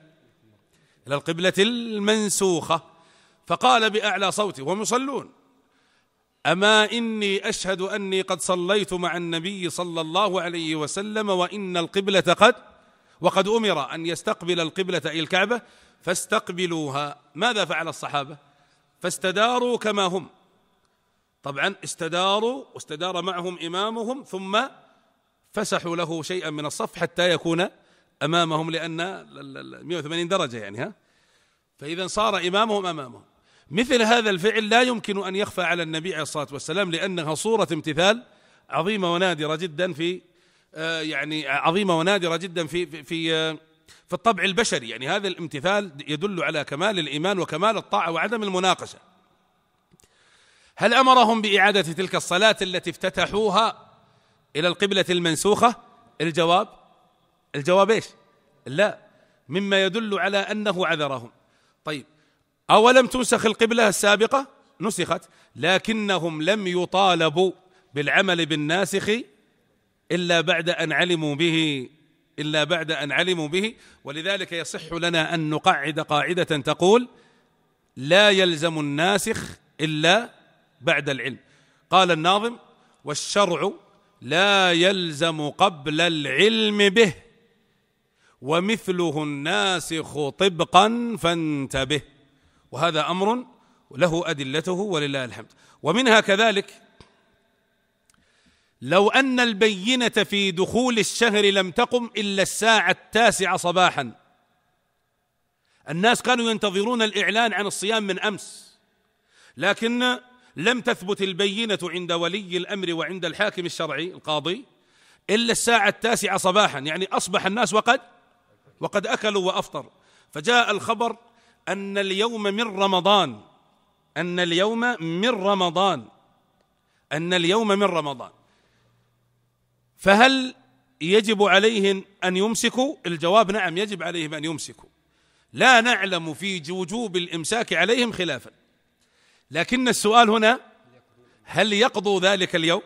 إلى القبلة المنسوخة فقال بأعلى صوته وهم يصلون اما اني اشهد اني قد صليت مع النبي صلى الله عليه وسلم وان القبله قد وقد امر ان يستقبل القبله اي الكعبه فاستقبلوها ماذا فعل الصحابه فاستداروا كما هم طبعا استداروا واستدار معهم امامهم ثم فسحوا له شيئا من الصف حتى يكون امامهم لان 180 درجه يعني ها فاذا صار امامهم امامهم مثل هذا الفعل لا يمكن ان يخفى على النبي عليه الصلاه والسلام لانها صوره امتثال عظيمه ونادره جدا في آه، يعني عظيمه ونادره جدا في في في, آه، في الطبع البشري يعني هذا الامتثال يدل على كمال الايمان وكمال الطاعه وعدم المناقشه هل امرهم باعاده تلك الصلاه التي افتتحوها الى القبله المنسوخه الجواب الجواب ايش لا مما يدل على انه عذرهم طيب أولم تنسخ القبلة السابقة نسخت لكنهم لم يطالبوا بالعمل بالناسخ إلا بعد أن علموا به إلا بعد أن علموا به ولذلك يصح لنا أن نقعد قاعدة تقول لا يلزم الناسخ إلا بعد العلم قال الناظم والشرع لا يلزم قبل العلم به ومثله الناسخ طبقا فانتبه وهذا امر له ادلته ولله الحمد ومنها كذلك لو ان البينه في دخول الشهر لم تقم الا الساعه التاسعه صباحا الناس كانوا ينتظرون الاعلان عن الصيام من امس لكن لم تثبت البينه عند ولي الامر وعند الحاكم الشرعي القاضي الا الساعه التاسعه صباحا يعني اصبح الناس وقد وقد اكلوا وافطر فجاء الخبر أن اليوم من رمضان أن اليوم من رمضان أن اليوم من رمضان فهل يجب عليهم أن يمسكوا الجواب نعم يجب عليهم أن يمسكوا لا نعلم في وجوب الإمساك عليهم خلافا لكن السؤال هنا هل يقضوا ذلك اليوم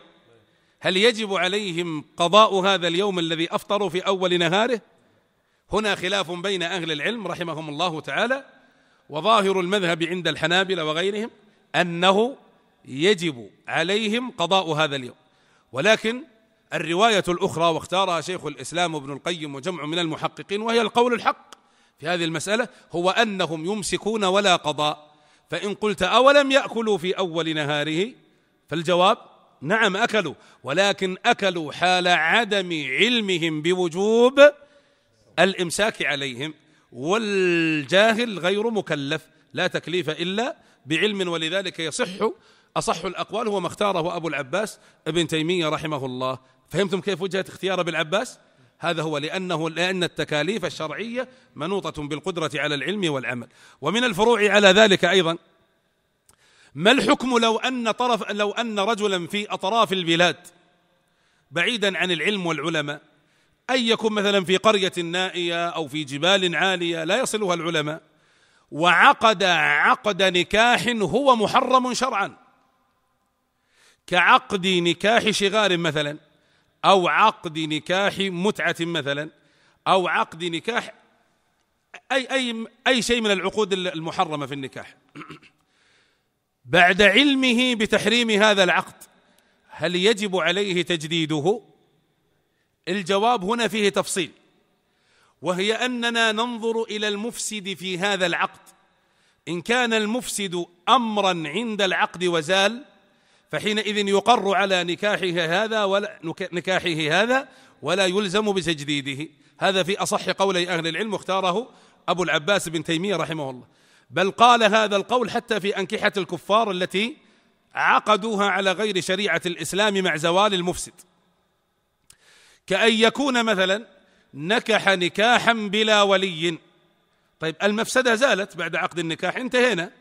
هل يجب عليهم قضاء هذا اليوم الذي أفطروا في أول نهاره هنا خلاف بين أهل العلم رحمهم الله تعالى وظاهر المذهب عند الحنابلة وغيرهم أنه يجب عليهم قضاء هذا اليوم ولكن الرواية الأخرى واختارها شيخ الإسلام ابن القيم وجمع من المحققين وهي القول الحق في هذه المسألة هو أنهم يمسكون ولا قضاء فإن قلت أولم يأكلوا في أول نهاره فالجواب نعم أكلوا ولكن أكلوا حال عدم علمهم بوجوب الإمساك عليهم والجاهل غير مكلف لا تكليف الا بعلم ولذلك يصح اصح الاقوال هو ما اختاره ابو العباس ابن تيميه رحمه الله فهمتم كيف وجهت اختيار ابي العباس هذا هو لأنه لأن التكاليف الشرعية منوطة بالقدرة على العلم والعمل ومن الفروع على ذلك أيضا ما الحكم لو أن طرف لو أن رجلا في أطراف البلاد بعيدا عن العلم والعلماء أن يكون مثلا في قرية نائية أو في جبال عالية لا يصلها العلماء وعقد عقد نكاح هو محرم شرعا كعقد نكاح شغار مثلا أو عقد نكاح متعة مثلا أو عقد نكاح أي أي أي شيء من العقود المحرمة في النكاح بعد علمه بتحريم هذا العقد هل يجب عليه تجديده الجواب هنا فيه تفصيل وهي اننا ننظر الى المفسد في هذا العقد ان كان المفسد امرا عند العقد وزال فحينئذ يقر على نكاحه هذا ولا نكاحه هذا ولا يلزم بتجديده هذا في اصح قولي اهل العلم اختاره ابو العباس بن تيميه رحمه الله بل قال هذا القول حتى في انكحه الكفار التي عقدوها على غير شريعه الاسلام مع زوال المفسد كأن يكون مثلا نكح نكاحا بلا ولي طيب المفسدة زالت بعد عقد النكاح انتهينا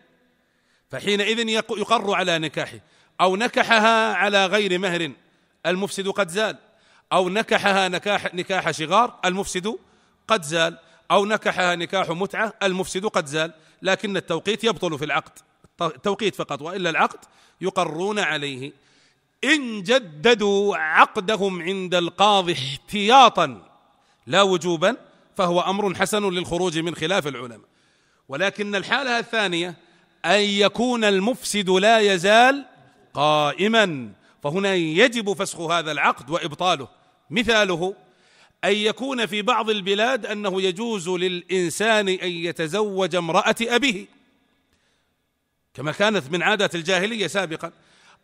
فحينئذ يقر على نكاحه أو نكحها على غير مهر المفسد قد زال أو نكحها نكاح, نكاح شغار المفسد قد زال أو نكحها نكاح متعة المفسد قد زال لكن التوقيت يبطل في العقد التوقيت فقط وإلا العقد يقرون عليه إن جددوا عقدهم عند القاضي احتياطا لا وجوبا فهو أمر حسن للخروج من خلاف العلماء ولكن الحالة الثانية أن يكون المفسد لا يزال قائما فهنا يجب فسخ هذا العقد وإبطاله مثاله أن يكون في بعض البلاد أنه يجوز للإنسان أن يتزوج امرأة أبيه كما كانت من عادة الجاهلية سابقا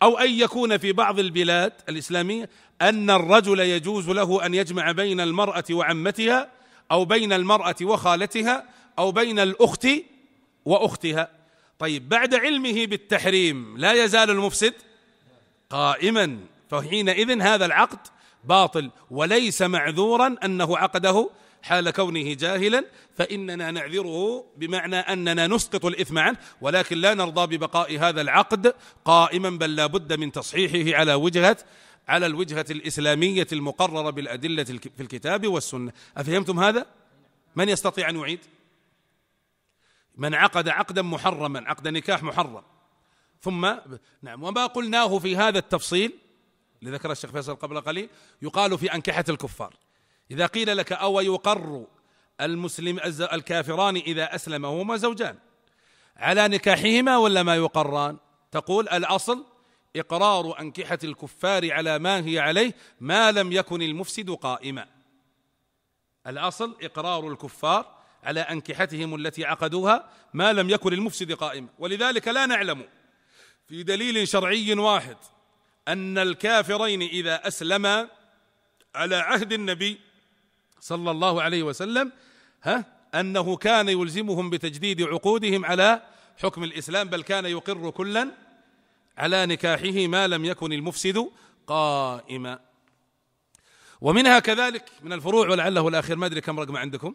او ان يكون في بعض البلاد الاسلاميه ان الرجل يجوز له ان يجمع بين المراه وعمتها او بين المراه وخالتها او بين الاخت واختها طيب بعد علمه بالتحريم لا يزال المفسد قائما فحينئذ هذا العقد باطل وليس معذورا انه عقده حال كونه جاهلا فإننا نعذره بمعنى أننا نسقط الإثم عنه ولكن لا نرضى ببقاء هذا العقد قائما بل لا بد من تصحيحه على وجهة على الوجهة الإسلامية المقررة بالأدلة في الكتاب والسنة أفهمتم هذا؟ من يستطيع أن يعيد؟ من عقد عقدا محرما عقد نكاح محرم ثم نعم وما قلناه في هذا التفصيل لذكر الشيخ فيصل قبل قليل يقال في أنكحة الكفار إذا قيل لك أو يقر المسلم الكافران إذا أسلم هما زوجان على نكاحهما ولا ما يقران تقول الأصل إقرار أنكحة الكفار على ما هي عليه ما لم يكن المفسد قائما الأصل إقرار الكفار على أنكحتهم التي عقدوها ما لم يكن المفسد قائما ولذلك لا نعلم في دليل شرعي واحد أن الكافرين إذا أسلما على عهد النبي صلى الله عليه وسلم ها انه كان يلزمهم بتجديد عقودهم على حكم الاسلام بل كان يقر كلا على نكاحه ما لم يكن المفسد قائما ومنها كذلك من الفروع ولعله الاخير ما ادري كم رقم عندكم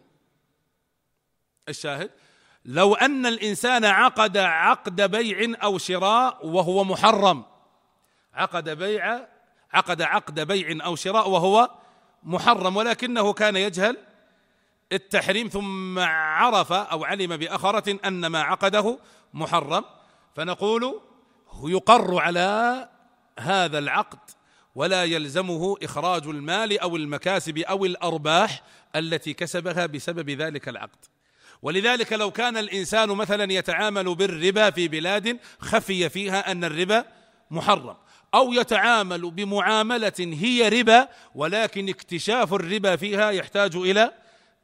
الشاهد لو ان الانسان عقد عقد بيع او شراء وهو محرم عقد بيع عقد عقد بيع او شراء وهو محرم ولكنه كان يجهل التحريم ثم عرف او علم باخره ان ما عقده محرم فنقول يقر على هذا العقد ولا يلزمه اخراج المال او المكاسب او الارباح التي كسبها بسبب ذلك العقد ولذلك لو كان الانسان مثلا يتعامل بالربا في بلاد خفي فيها ان الربا محرم او يتعامل بمعامله هي ربا ولكن اكتشاف الربا فيها يحتاج الى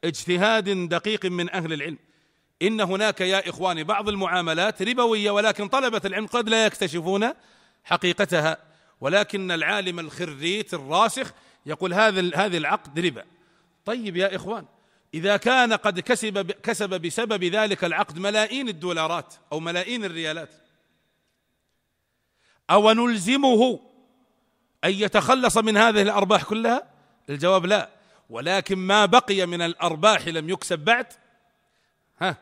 اجتهاد دقيق من اهل العلم ان هناك يا اخواني بعض المعاملات ربويه ولكن طلبه العلم قد لا يكتشفون حقيقتها ولكن العالم الخريت الراسخ يقول هذا هذا العقد ربا طيب يا اخوان اذا كان قد كسب كسب بسبب ذلك العقد ملايين الدولارات او ملايين الريالات او نلزمه ان يتخلص من هذه الارباح كلها الجواب لا ولكن ما بقي من الارباح لم يكسب بعد ها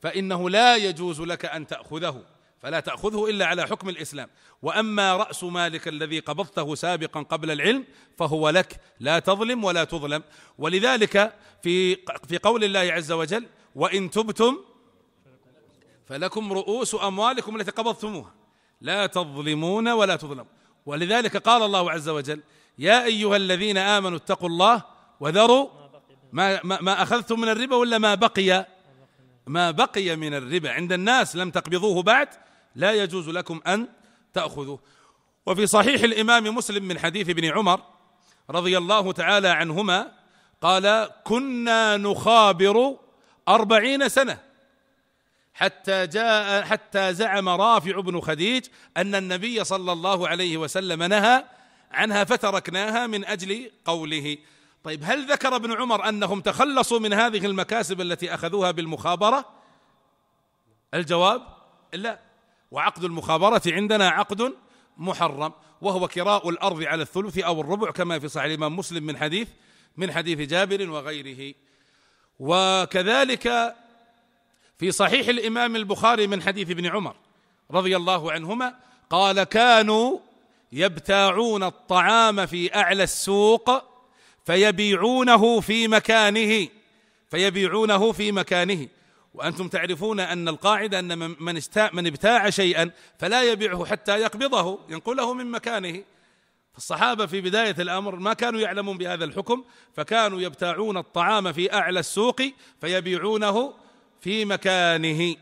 فانه لا يجوز لك ان تاخذه فلا تاخذه الا على حكم الاسلام واما راس مالك الذي قبضته سابقا قبل العلم فهو لك لا تظلم ولا تظلم ولذلك في في قول الله عز وجل وان تبتم فلكم رؤوس اموالكم التي قبضتموها لا تظلمون ولا تظلم ولذلك قال الله عز وجل يا ايها الذين امنوا اتقوا الله وذروا ما ما, ما اخذتم من الربا ولا ما بقي ما بقي من الربا عند الناس لم تقبضوه بعد لا يجوز لكم ان تاخذوه وفي صحيح الامام مسلم من حديث ابن عمر رضي الله تعالى عنهما قال كنا نخابر أربعين سنة حتى جاء حتى زعم رافع بن خديج ان النبي صلى الله عليه وسلم نهى عنها فتركناها من اجل قوله طيب هل ذكر ابن عمر انهم تخلصوا من هذه المكاسب التي اخذوها بالمخابره الجواب لا وعقد المخابره عندنا عقد محرم وهو كراء الارض على الثلث او الربع كما في صحيح الامام مسلم من حديث من حديث جابر وغيره وكذلك في صحيح الامام البخاري من حديث ابن عمر رضي الله عنهما قال كانوا يبتاعون الطعام في اعلى السوق فيبيعونه في مكانه فيبيعونه في مكانه وانتم تعرفون ان القاعده ان من استاع من ابتاع شيئا فلا يبيعه حتى يقبضه ينقله من مكانه فالصحابه في بدايه الامر ما كانوا يعلمون بهذا الحكم فكانوا يبتاعون الطعام في اعلى السوق فيبيعونه في مكانه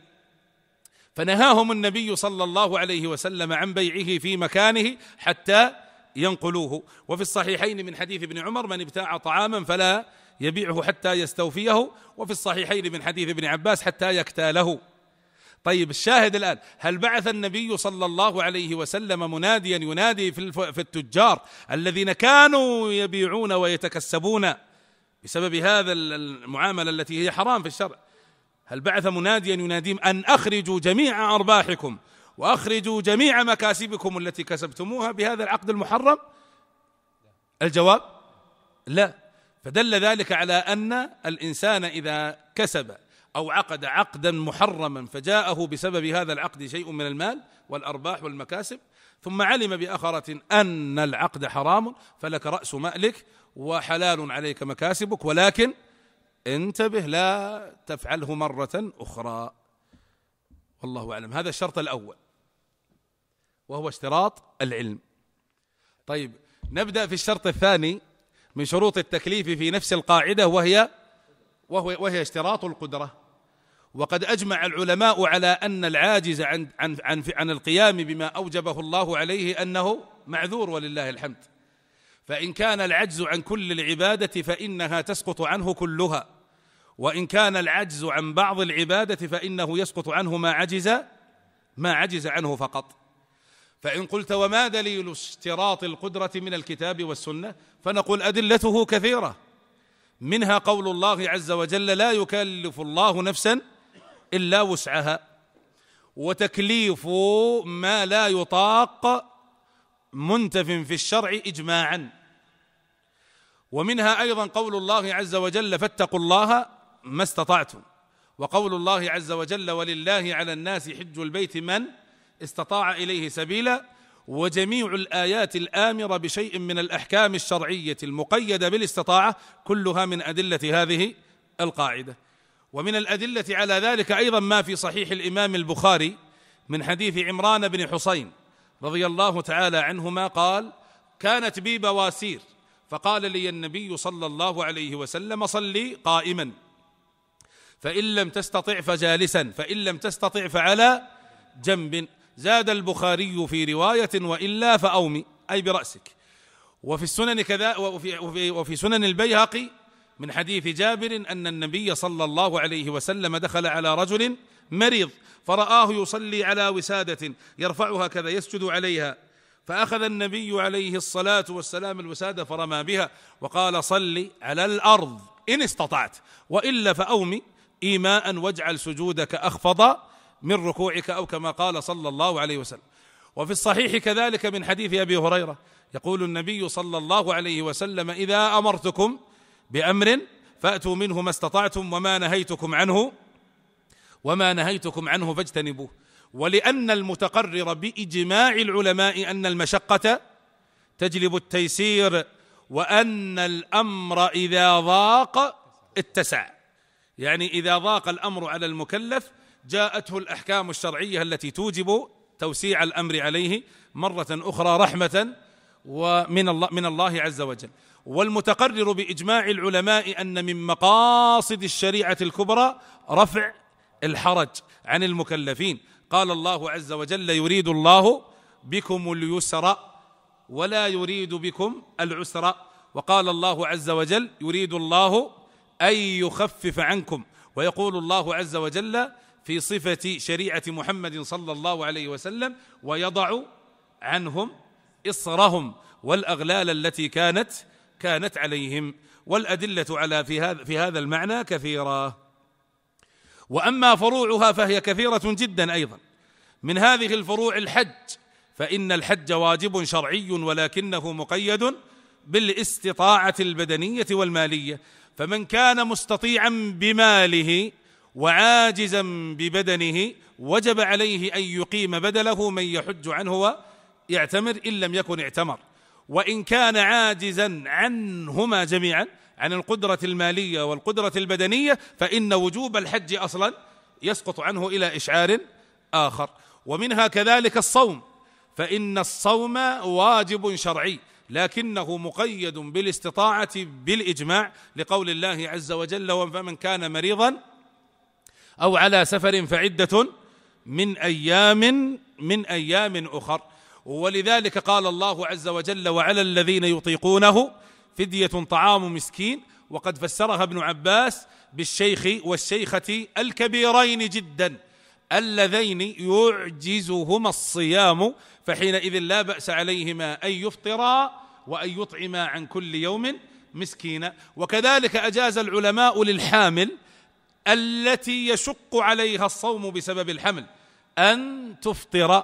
فنهاهم النبي صلى الله عليه وسلم عن بيعه في مكانه حتى ينقلوه وفي الصحيحين من حديث ابن عمر من ابتاع طعاما فلا يبيعه حتى يستوفيه وفي الصحيحين من حديث ابن عباس حتى يكتاله طيب الشاهد الآن هل بعث النبي صلى الله عليه وسلم مناديا ينادي في, في التجار الذين كانوا يبيعون ويتكسبون بسبب هذا المعاملة التي هي حرام في الشرع هل بعث مناديا يناديهم ان اخرجوا جميع ارباحكم واخرجوا جميع مكاسبكم التي كسبتموها بهذا العقد المحرم الجواب لا فدل ذلك على ان الانسان اذا كسب او عقد عقدا محرما فجاءه بسبب هذا العقد شيء من المال والارباح والمكاسب ثم علم باخره ان العقد حرام فلك راس مالك وحلال عليك مكاسبك ولكن انتبه لا تفعله مرة أخرى والله أعلم هذا الشرط الأول وهو اشتراط العلم طيب نبدأ في الشرط الثاني من شروط التكليف في نفس القاعدة وهي وهو وهي اشتراط القدرة وقد أجمع العلماء على أن العاجز عن عن عن, عن القيام بما أوجبه الله عليه أنه معذور ولله الحمد فان كان العجز عن كل العباده فانها تسقط عنه كلها وان كان العجز عن بعض العباده فانه يسقط عنه ما عجز ما عجز عنه فقط فان قلت وما دليل اشتراط القدره من الكتاب والسنه فنقول ادلته كثيره منها قول الله عز وجل لا يكلف الله نفسا الا وسعها وتكليف ما لا يطاق منتف في الشرع اجماعا ومنها ايضا قول الله عز وجل فاتقوا الله ما استطعتم وقول الله عز وجل ولله على الناس حج البيت من استطاع اليه سبيلا وجميع الايات الامره بشيء من الاحكام الشرعيه المقيده بالاستطاعه كلها من ادله هذه القاعده ومن الادله على ذلك ايضا ما في صحيح الامام البخاري من حديث عمران بن حسين رضي الله تعالى عنهما قال كانت بي بواسير فقال لي النبي صلى الله عليه وسلم صلي قائما فان لم تستطع فجالسا فان لم تستطع فعلى جنب زاد البخاري في روايه والا فاومي اي براسك وفي السنن كذا وفي, وفي, وفي سنن البيهقي من حديث جابر ان النبي صلى الله عليه وسلم دخل على رجل مريض فرآه يصلي على وسادة يرفعها كذا يسجد عليها فاخذ النبي عليه الصلاه والسلام الوساده فرمى بها وقال صل على الارض ان استطعت والا فاومي ايماء واجعل سجودك اخفض من ركوعك او كما قال صلى الله عليه وسلم وفي الصحيح كذلك من حديث ابي هريره يقول النبي صلى الله عليه وسلم اذا امرتكم بامر فاتوا منه ما استطعتم وما نهيتكم عنه وما نهيتكم عنه فاجتنبوه ولان المتقرر باجماع العلماء ان المشقه تجلب التيسير وان الامر اذا ضاق اتسع يعني اذا ضاق الامر على المكلف جاءته الاحكام الشرعيه التي توجب توسيع الامر عليه مره اخرى رحمه ومن الله من الله عز وجل والمتقرر باجماع العلماء ان من مقاصد الشريعه الكبرى رفع الحرج عن المكلفين قال الله عز وجل يريد الله بكم اليسر ولا يريد بكم العسر وقال الله عز وجل يريد الله ان يخفف عنكم ويقول الله عز وجل في صفه شريعه محمد صلى الله عليه وسلم ويضع عنهم اصرهم والاغلال التي كانت كانت عليهم والادله على في هذا في هذا المعنى كثيره واما فروعها فهي كثيره جدا ايضا من هذه الفروع الحج فان الحج واجب شرعي ولكنه مقيد بالاستطاعه البدنيه والماليه فمن كان مستطيعا بماله وعاجزا ببدنه وجب عليه ان يقيم بدله من يحج عنه ويعتمر ان لم يكن اعتمر وان كان عاجزا عنهما جميعا عن القدرة المالية والقدرة البدنية فإن وجوب الحج أصلا يسقط عنه إلى إشعار آخر ومنها كذلك الصوم فإن الصوم واجب شرعي لكنه مقيد بالاستطاعة بالإجماع لقول الله عز وجل فمن كان مريضا أو على سفر فعدة من أيام من أيام أخر ولذلك قال الله عز وجل وعلى الذين يطيقونه فدية طعام مسكين وقد فسرها ابن عباس بالشيخ والشيخة الكبيرين جدا اللذين يعجزهما الصيام فحينئذ لا بأس عليهما أن يفطرا وأن يطعما عن كل يوم مسكينا وكذلك أجاز العلماء للحامل التي يشق عليها الصوم بسبب الحمل أن تفطر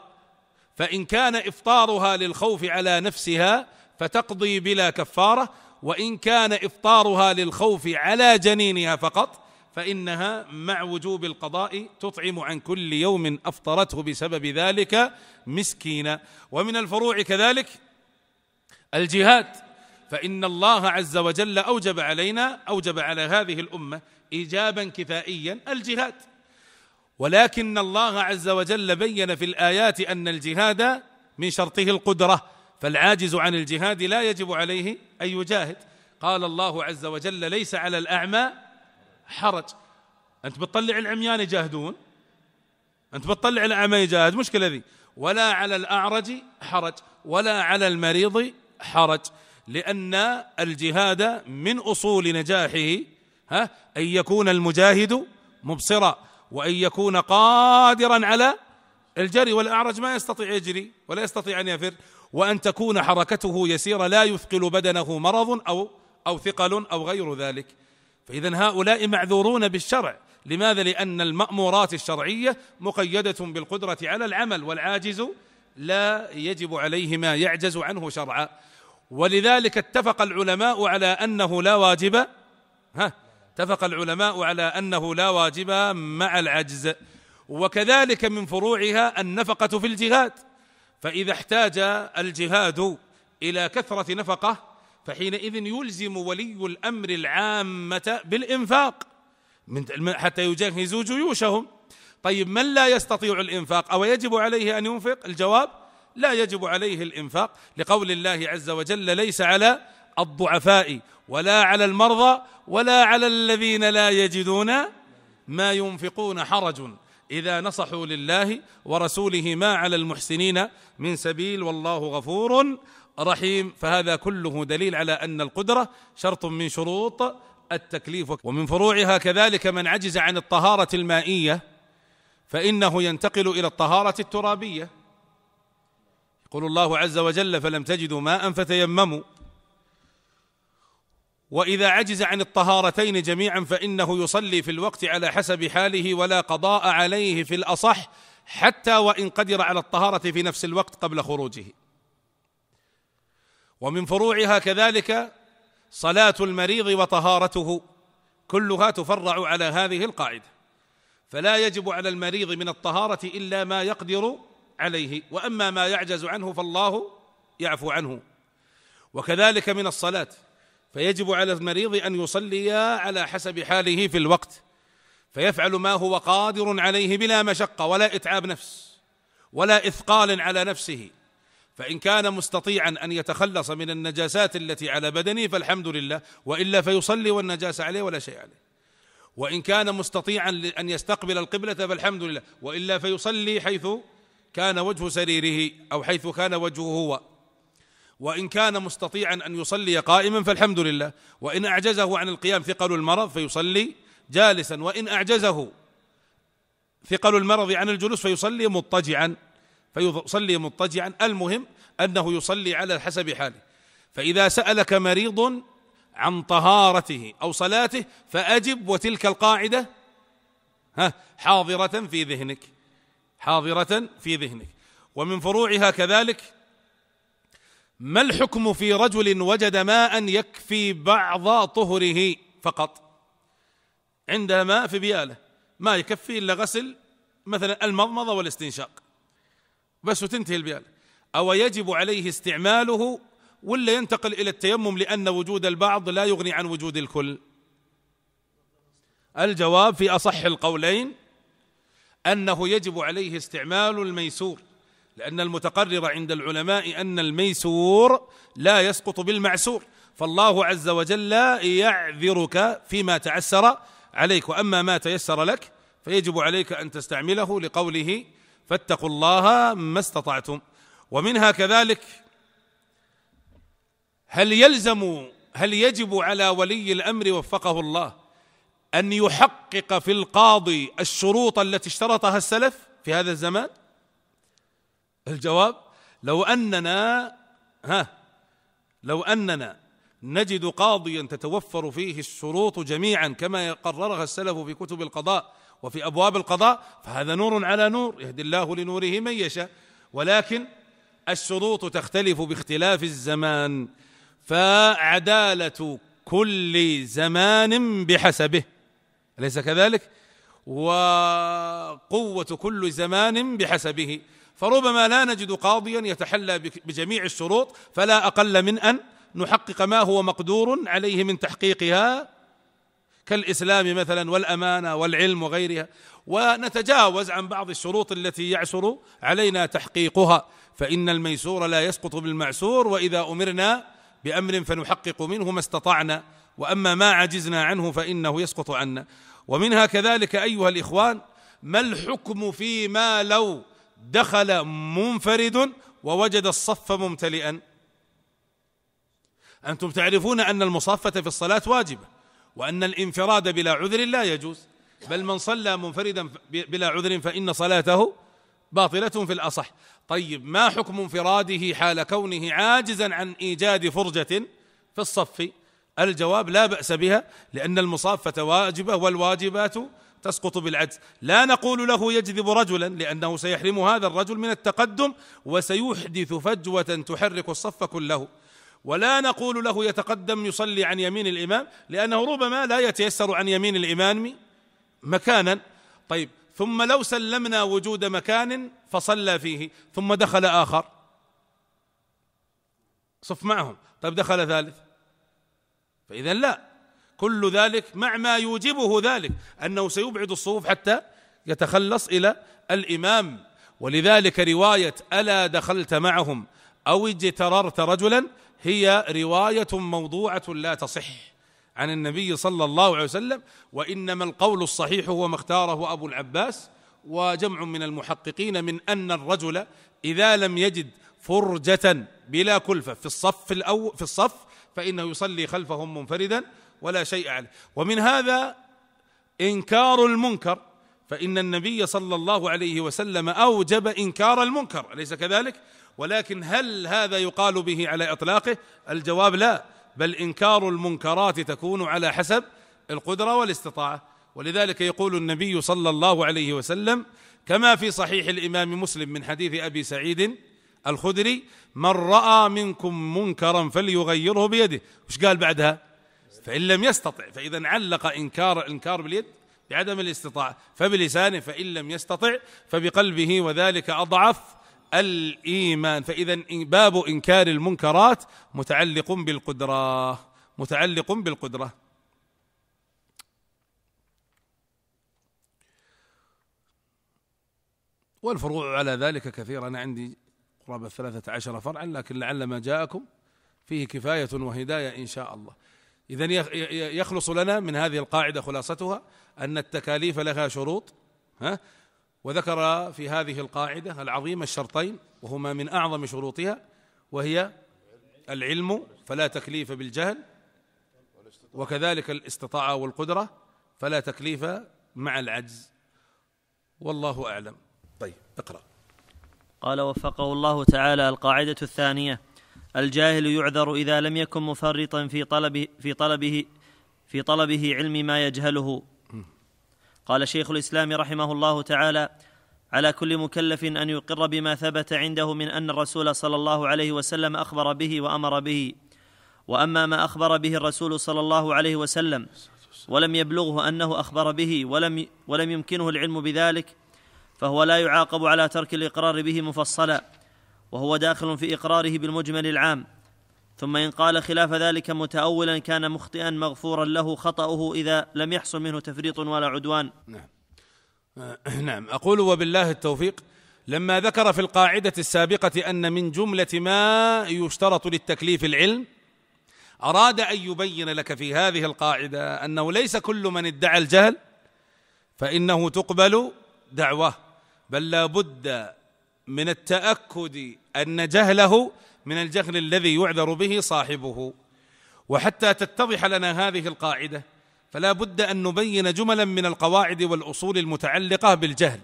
فإن كان إفطارها للخوف على نفسها فتقضي بلا كفارة وان كان افطارها للخوف على جنينها فقط فانها مع وجوب القضاء تطعم عن كل يوم افطرته بسبب ذلك مسكينا ومن الفروع كذلك الجهاد فان الله عز وجل اوجب علينا اوجب على هذه الامه ايجابا كفائيا الجهاد ولكن الله عز وجل بين في الايات ان الجهاد من شرطه القدره فالعاجز عن الجهاد لا يجب عليه ان يجاهد قال الله عز وجل ليس على الاعمى حرج انت بتطلع العميان يجاهدون انت بتطلع الاعمى يجاهد مشكله ذي ولا على الاعرج حرج ولا على المريض حرج لان الجهاد من اصول نجاحه ها ان يكون المجاهد مبصرا وان يكون قادرا على الجري والاعرج ما يستطيع يجري ولا يستطيع ان يفر وأن تكون حركته يسيرة لا يثقل بدنه مرض أو أو ثقل أو غير ذلك فإذا هؤلاء معذورون بالشرع لماذا؟ لأن المأمورات الشرعية مقيدة بالقدرة على العمل والعاجز لا يجب عليه ما يعجز عنه شرعا ولذلك اتفق العلماء على أنه لا واجب ها اتفق العلماء على أنه لا واجب مع العجز وكذلك من فروعها النفقة في الجهاد فإذا احتاج الجهاد إلى كثرة نفقة فحينئذ يلزم ولي الأمر العامة بالإنفاق من حتى يجهزوا جيوشهم طيب من لا يستطيع الإنفاق أو يجب عليه أن ينفق الجواب لا يجب عليه الإنفاق لقول الله عز وجل ليس على الضعفاء ولا على المرضى ولا على الذين لا يجدون ما ينفقون حرج اذا نصحوا لله ورسوله ما على المحسنين من سبيل والله غفور رحيم فهذا كله دليل على ان القدره شرط من شروط التكليف ومن فروعها كذلك من عجز عن الطهاره المائيه فانه ينتقل الى الطهاره الترابيه يقول الله عز وجل فلم تجدوا ماء فتيمموا واذا عجز عن الطهارتين جميعا فانه يصلي في الوقت على حسب حاله ولا قضاء عليه في الاصح حتى وان قدر على الطهاره في نفس الوقت قبل خروجه ومن فروعها كذلك صلاه المريض وطهارته كلها تفرع على هذه القاعده فلا يجب على المريض من الطهاره الا ما يقدر عليه واما ما يعجز عنه فالله يعفو عنه وكذلك من الصلاه فيجب على المريض ان يصلي على حسب حاله في الوقت فيفعل ما هو قادر عليه بلا مشقه ولا اتعاب نفس ولا اثقال على نفسه فان كان مستطيعا ان يتخلص من النجاسات التي على بدنه فالحمد لله والا فيصلي والنجاسه عليه ولا شيء عليه وان كان مستطيعا ان يستقبل القبله فالحمد لله والا فيصلي حيث كان وجه سريره او حيث كان وجهه هو وإن كان مستطيعا أن يصلي قائما فالحمد لله وإن أعجزه عن القيام ثقل المرض فيصلي جالسا وإن أعجزه ثقل المرض عن الجلوس فيصلي مضطجعا فيصلي مضطجعا المهم أنه يصلي على حسب حاله فإذا سألك مريض عن طهارته أو صلاته فأجب وتلك القاعدة ها حاضرة في ذهنك حاضرة في ذهنك ومن فروعها كذلك ما الحكم في رجل وجد ماء يكفي بعض طهره فقط عند ماء في بياله ما يكفي الا غسل مثلا المضمضه والاستنشاق بس وتنتهي البياله او يجب عليه استعماله ولا ينتقل الى التيمم لان وجود البعض لا يغني عن وجود الكل الجواب في اصح القولين انه يجب عليه استعمال الميسور لأن المتقرر عند العلماء أن الميسور لا يسقط بالمعسور فالله عز وجل يعذرك فيما تعسر عليك وأما ما تيسر لك فيجب عليك أن تستعمله لقوله فاتقوا الله ما استطعتم ومنها كذلك هل يلزم هل يجب على ولي الأمر وفقه الله أن يحقق في القاضي الشروط التي اشترطها السلف في هذا الزمان؟ الجواب لو أننا ها لو أننا نجد قاضيا تتوفر فيه الشروط جميعا كما قررها السلف في كتب القضاء وفي ابواب القضاء فهذا نور على نور يهدي الله لنوره من يشاء ولكن الشروط تختلف باختلاف الزمان فعداله كل زمان بحسبه اليس كذلك وقوه كل زمان بحسبه فربما لا نجد قاضيا يتحلى بجميع الشروط فلا اقل من ان نحقق ما هو مقدور عليه من تحقيقها كالاسلام مثلا والامانه والعلم وغيرها ونتجاوز عن بعض الشروط التي يعسر علينا تحقيقها فان الميسور لا يسقط بالمعسور واذا امرنا بامر فنحقق منه ما استطعنا واما ما عجزنا عنه فانه يسقط عنا ومنها كذلك ايها الاخوان ما الحكم فيما لو دخل منفرد ووجد الصف ممتلئا انتم تعرفون ان المصافه في الصلاه واجبه وان الانفراد بلا عذر لا يجوز بل من صلى منفردا بلا عذر فان صلاته باطله في الاصح طيب ما حكم انفراده حال كونه عاجزا عن ايجاد فرجه في الصف الجواب لا باس بها لان المصافه واجبه والواجبات تسقط بالعجز لا نقول له يجذب رجلا لأنه سيحرم هذا الرجل من التقدم وسيحدث فجوة تحرك الصف كله ولا نقول له يتقدم يصلي عن يمين الإمام لأنه ربما لا يتيسر عن يمين الإمام مكانا طيب ثم لو سلمنا وجود مكان فصلى فيه ثم دخل آخر صف معهم طيب دخل ثالث فإذا لا كل ذلك مع ما يوجبه ذلك انه سيبعد الصفوف حتى يتخلص الى الامام ولذلك روايه الا دخلت معهم او اجتررت رجلا هي روايه موضوعه لا تصح عن النبي صلى الله عليه وسلم وانما القول الصحيح هو ما اختاره ابو العباس وجمع من المحققين من ان الرجل اذا لم يجد فرجه بلا كلفه في الصف الأول في الصف فانه يصلي خلفهم منفردا ولا شيء عليه ومن هذا انكار المنكر فان النبي صلى الله عليه وسلم اوجب انكار المنكر اليس كذلك ولكن هل هذا يقال به على اطلاقه الجواب لا بل انكار المنكرات تكون على حسب القدره والاستطاعه ولذلك يقول النبي صلى الله عليه وسلم كما في صحيح الامام مسلم من حديث ابي سعيد الخدري من راى منكم منكرا فليغيره بيده وش قال بعدها فإن لم يستطع فإذا علق إنكار إنكار باليد بعدم الاستطاعة فبلسانه فإن لم يستطع فبقلبه وذلك أضعف الإيمان فإذا باب إنكار المنكرات متعلق بالقدرة متعلق بالقدرة والفروع على ذلك كثيرة أنا عندي قرابة ثلاثة عشر فرعا لكن لعل ما جاءكم فيه كفاية وهداية إن شاء الله إذا يخلص لنا من هذه القاعدة خلاصتها أن التكاليف لها شروط ها وذكر في هذه القاعدة العظيمة الشرطين وهما من أعظم شروطها وهي العلم فلا تكليف بالجهل وكذلك الاستطاعة والقدرة فلا تكليف مع العجز والله أعلم طيب اقرأ قال وفقه الله تعالى القاعدة الثانية الجاهل يعذر اذا لم يكن مفرطا في طلبه في طلبه في طلبه علم ما يجهله قال شيخ الاسلام رحمه الله تعالى على كل مكلف ان يقر بما ثبت عنده من ان الرسول صلى الله عليه وسلم اخبر به وامر به واما ما اخبر به الرسول صلى الله عليه وسلم ولم يبلغه انه اخبر به ولم ولم يمكنه العلم بذلك فهو لا يعاقب على ترك الاقرار به مفصلا وهو داخل في اقراره بالمجمل العام ثم ان قال خلاف ذلك متاولا كان مخطئا مغفورا له خطاه اذا لم يحصل منه تفريط ولا عدوان نعم [clears throat] نعم اقول وبالله التوفيق لما ذكر في القاعده السابقه ان من جمله ما يشترط للتكليف العلم اراد ان يبين لك في هذه القاعده انه ليس كل من ادعى الجهل فانه تقبل دعوه بل لا بد من التاكد ان جهله من الجهل الذي يعذر به صاحبه وحتى تتضح لنا هذه القاعده فلا بد ان نبين جملا من القواعد والاصول المتعلقه بالجهل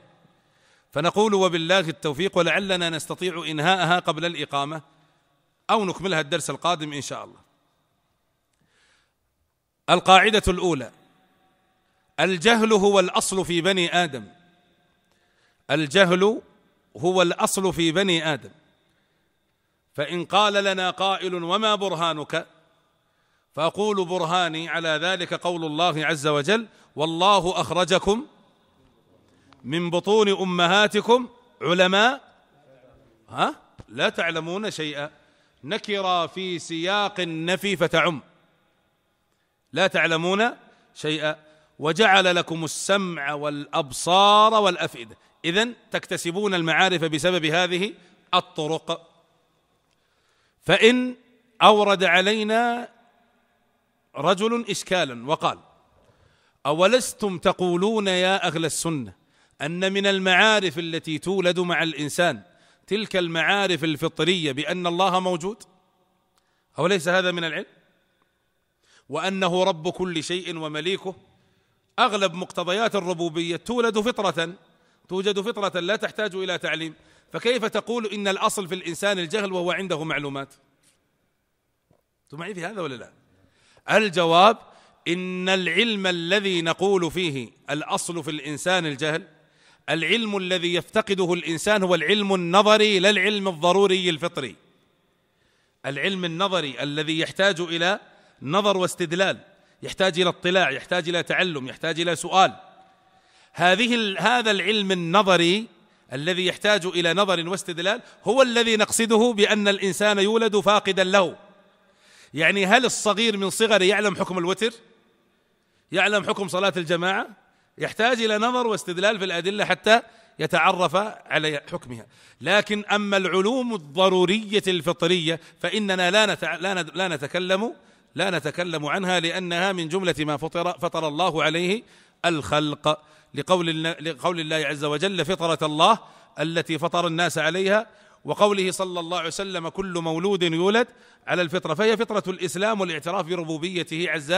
فنقول وبالله التوفيق ولعلنا نستطيع انهاءها قبل الاقامه او نكملها الدرس القادم ان شاء الله القاعده الاولى الجهل هو الاصل في بني ادم الجهل هو الاصل في بني ادم فان قال لنا قائل وما برهانك فاقول برهاني على ذلك قول الله عز وجل والله اخرجكم من بطون امهاتكم علماء ها لا تعلمون شيئا نكرا في سياق النفي فتعم لا تعلمون شيئا وجعل لكم السمع والابصار والافئده اذا تكتسبون المعارف بسبب هذه الطرق فان اورد علينا رجل اشكالا وقال اولستم تقولون يا أغلى السنه ان من المعارف التي تولد مع الانسان تلك المعارف الفطريه بان الله موجود او ليس هذا من العلم وانه رب كل شيء ومليكه اغلب مقتضيات الربوبيه تولد فطره توجد فطرة لا تحتاج إلى تعليم فكيف تقول إن الأصل في الإنسان الجهل وهو عنده معلومات أنتم معي في هذا ولا لا الجواب إن العلم الذي نقول فيه الأصل في الإنسان الجهل العلم الذي يفتقده الإنسان هو العلم النظري لا العلم الضروري الفطري العلم النظري الذي يحتاج إلى نظر واستدلال يحتاج إلى اطلاع يحتاج إلى تعلم يحتاج إلى سؤال هذه هذا العلم النظري الذي يحتاج الى نظر واستدلال هو الذي نقصده بان الانسان يولد فاقدا له يعني هل الصغير من صغره يعلم حكم الوتر يعلم حكم صلاه الجماعه يحتاج الى نظر واستدلال في الادله حتى يتعرف على حكمها لكن اما العلوم الضروريه الفطريه فاننا لا لا لا نتكلم لا نتكلم عنها لانها من جمله ما فطر فطر الله عليه الخلق لقول لقول الله عز وجل فطرة الله التي فطر الناس عليها وقوله صلى الله عليه وسلم كل مولود يولد على الفطرة فهي فطرة الإسلام والاعتراف بربوبيته عز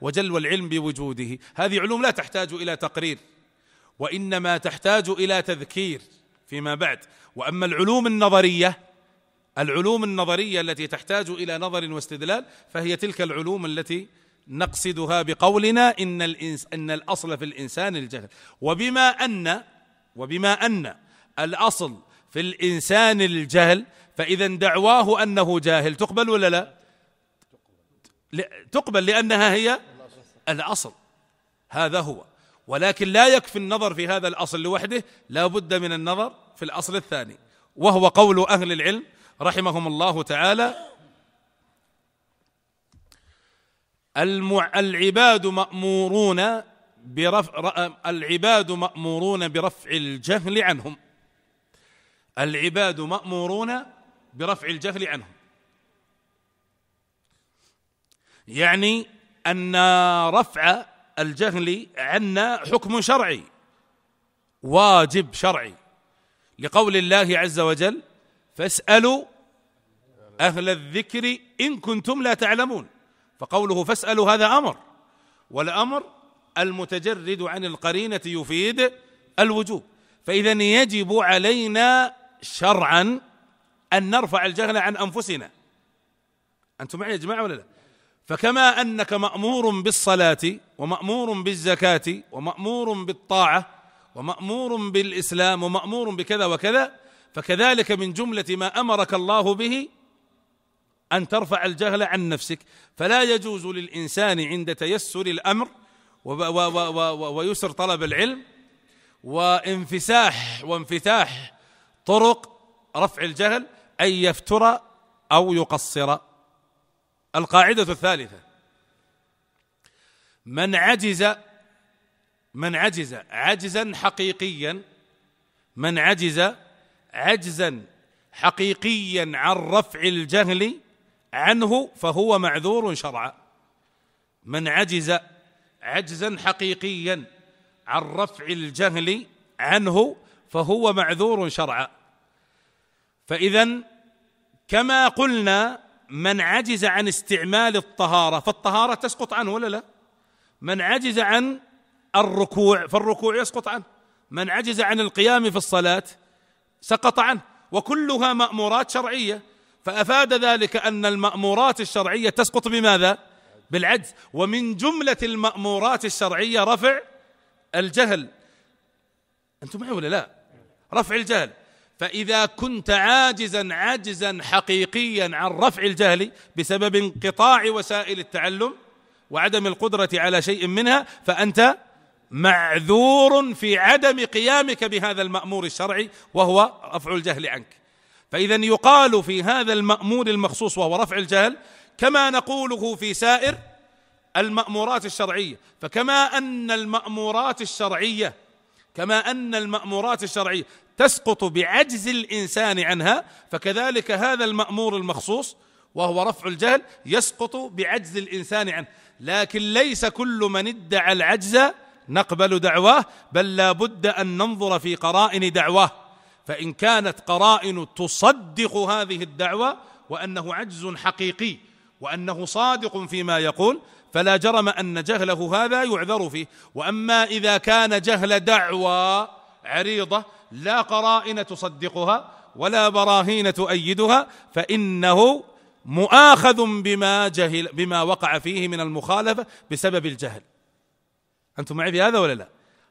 وجل والعلم بوجوده هذه علوم لا تحتاج إلى تقرير وإنما تحتاج إلى تذكير فيما بعد وأما العلوم النظرية العلوم النظرية التي تحتاج إلى نظر واستدلال فهي تلك العلوم التي نقصدها بقولنا إن, الإنس إن الأصل في الإنسان الجهل وبما أن وبما أن الأصل في الإنسان الجهل فإذا دعواه أنه جاهل تقبل ولا لا تقبل لأنها هي الأصل هذا هو ولكن لا يكفي النظر في هذا الأصل لوحده لا بد من النظر في الأصل الثاني وهو قول أهل العلم رحمهم الله تعالى العباد مأمورون برفع العباد مأمورون برفع الجهل عنهم العباد مأمورون برفع الجهل عنهم يعني أن رفع الجهل عنا حكم شرعي واجب شرعي لقول الله عز وجل فاسألوا أهل الذكر إن كنتم لا تعلمون فقوله فاسالوا هذا امر والامر المتجرد عن القرينه يفيد الوجوب فاذا يجب علينا شرعا ان نرفع الجهل عن انفسنا انتم معي يا جماعه ولا لا فكما انك مامور بالصلاه ومامور بالزكاه ومامور بالطاعه ومامور بالاسلام ومامور بكذا وكذا فكذلك من جمله ما امرك الله به أن ترفع الجهل عن نفسك فلا يجوز للإنسان عند تيسر الأمر ويسر طلب العلم وانفساح وانفتاح طرق رفع الجهل أن يفتر أو يقصر القاعدة الثالثة من عجز من عجز عجزا حقيقيا من عجز عجزا حقيقيا عن رفع الجهل عنه فهو معذور شرعا من عجز عجزا حقيقيا عن رفع الجهل عنه فهو معذور شرعا فاذا كما قلنا من عجز عن استعمال الطهاره فالطهاره تسقط عنه ولا لا من عجز عن الركوع فالركوع يسقط عنه من عجز عن القيام في الصلاه سقط عنه وكلها مامورات شرعيه فافاد ذلك ان المامورات الشرعيه تسقط بماذا بالعجز ومن جمله المامورات الشرعيه رفع الجهل انتم معي ولا لا رفع الجهل فاذا كنت عاجزا عجزا حقيقيا عن رفع الجهل بسبب انقطاع وسائل التعلم وعدم القدره على شيء منها فانت معذور في عدم قيامك بهذا المامور الشرعي وهو رفع الجهل عنك فإذا يقال في هذا المأمور المخصوص وهو رفع الجهل كما نقوله في سائر المأمورات الشرعية فكما أن المأمورات الشرعية كما أن المأمورات الشرعية تسقط بعجز الإنسان عنها فكذلك هذا المأمور المخصوص وهو رفع الجهل يسقط بعجز الإنسان عنه لكن ليس كل من ادعى العجز نقبل دعواه بل لا بد أن ننظر في قرائن دعواه فان كانت قرائن تصدق هذه الدعوه وانه عجز حقيقي وانه صادق فيما يقول فلا جرم ان جهله هذا يعذر فيه واما اذا كان جهل دعوى عريضه لا قرائن تصدقها ولا براهين تؤيدها فانه مؤاخذ بما جهل بما وقع فيه من المخالفه بسبب الجهل انتم معي في هذا ولا لا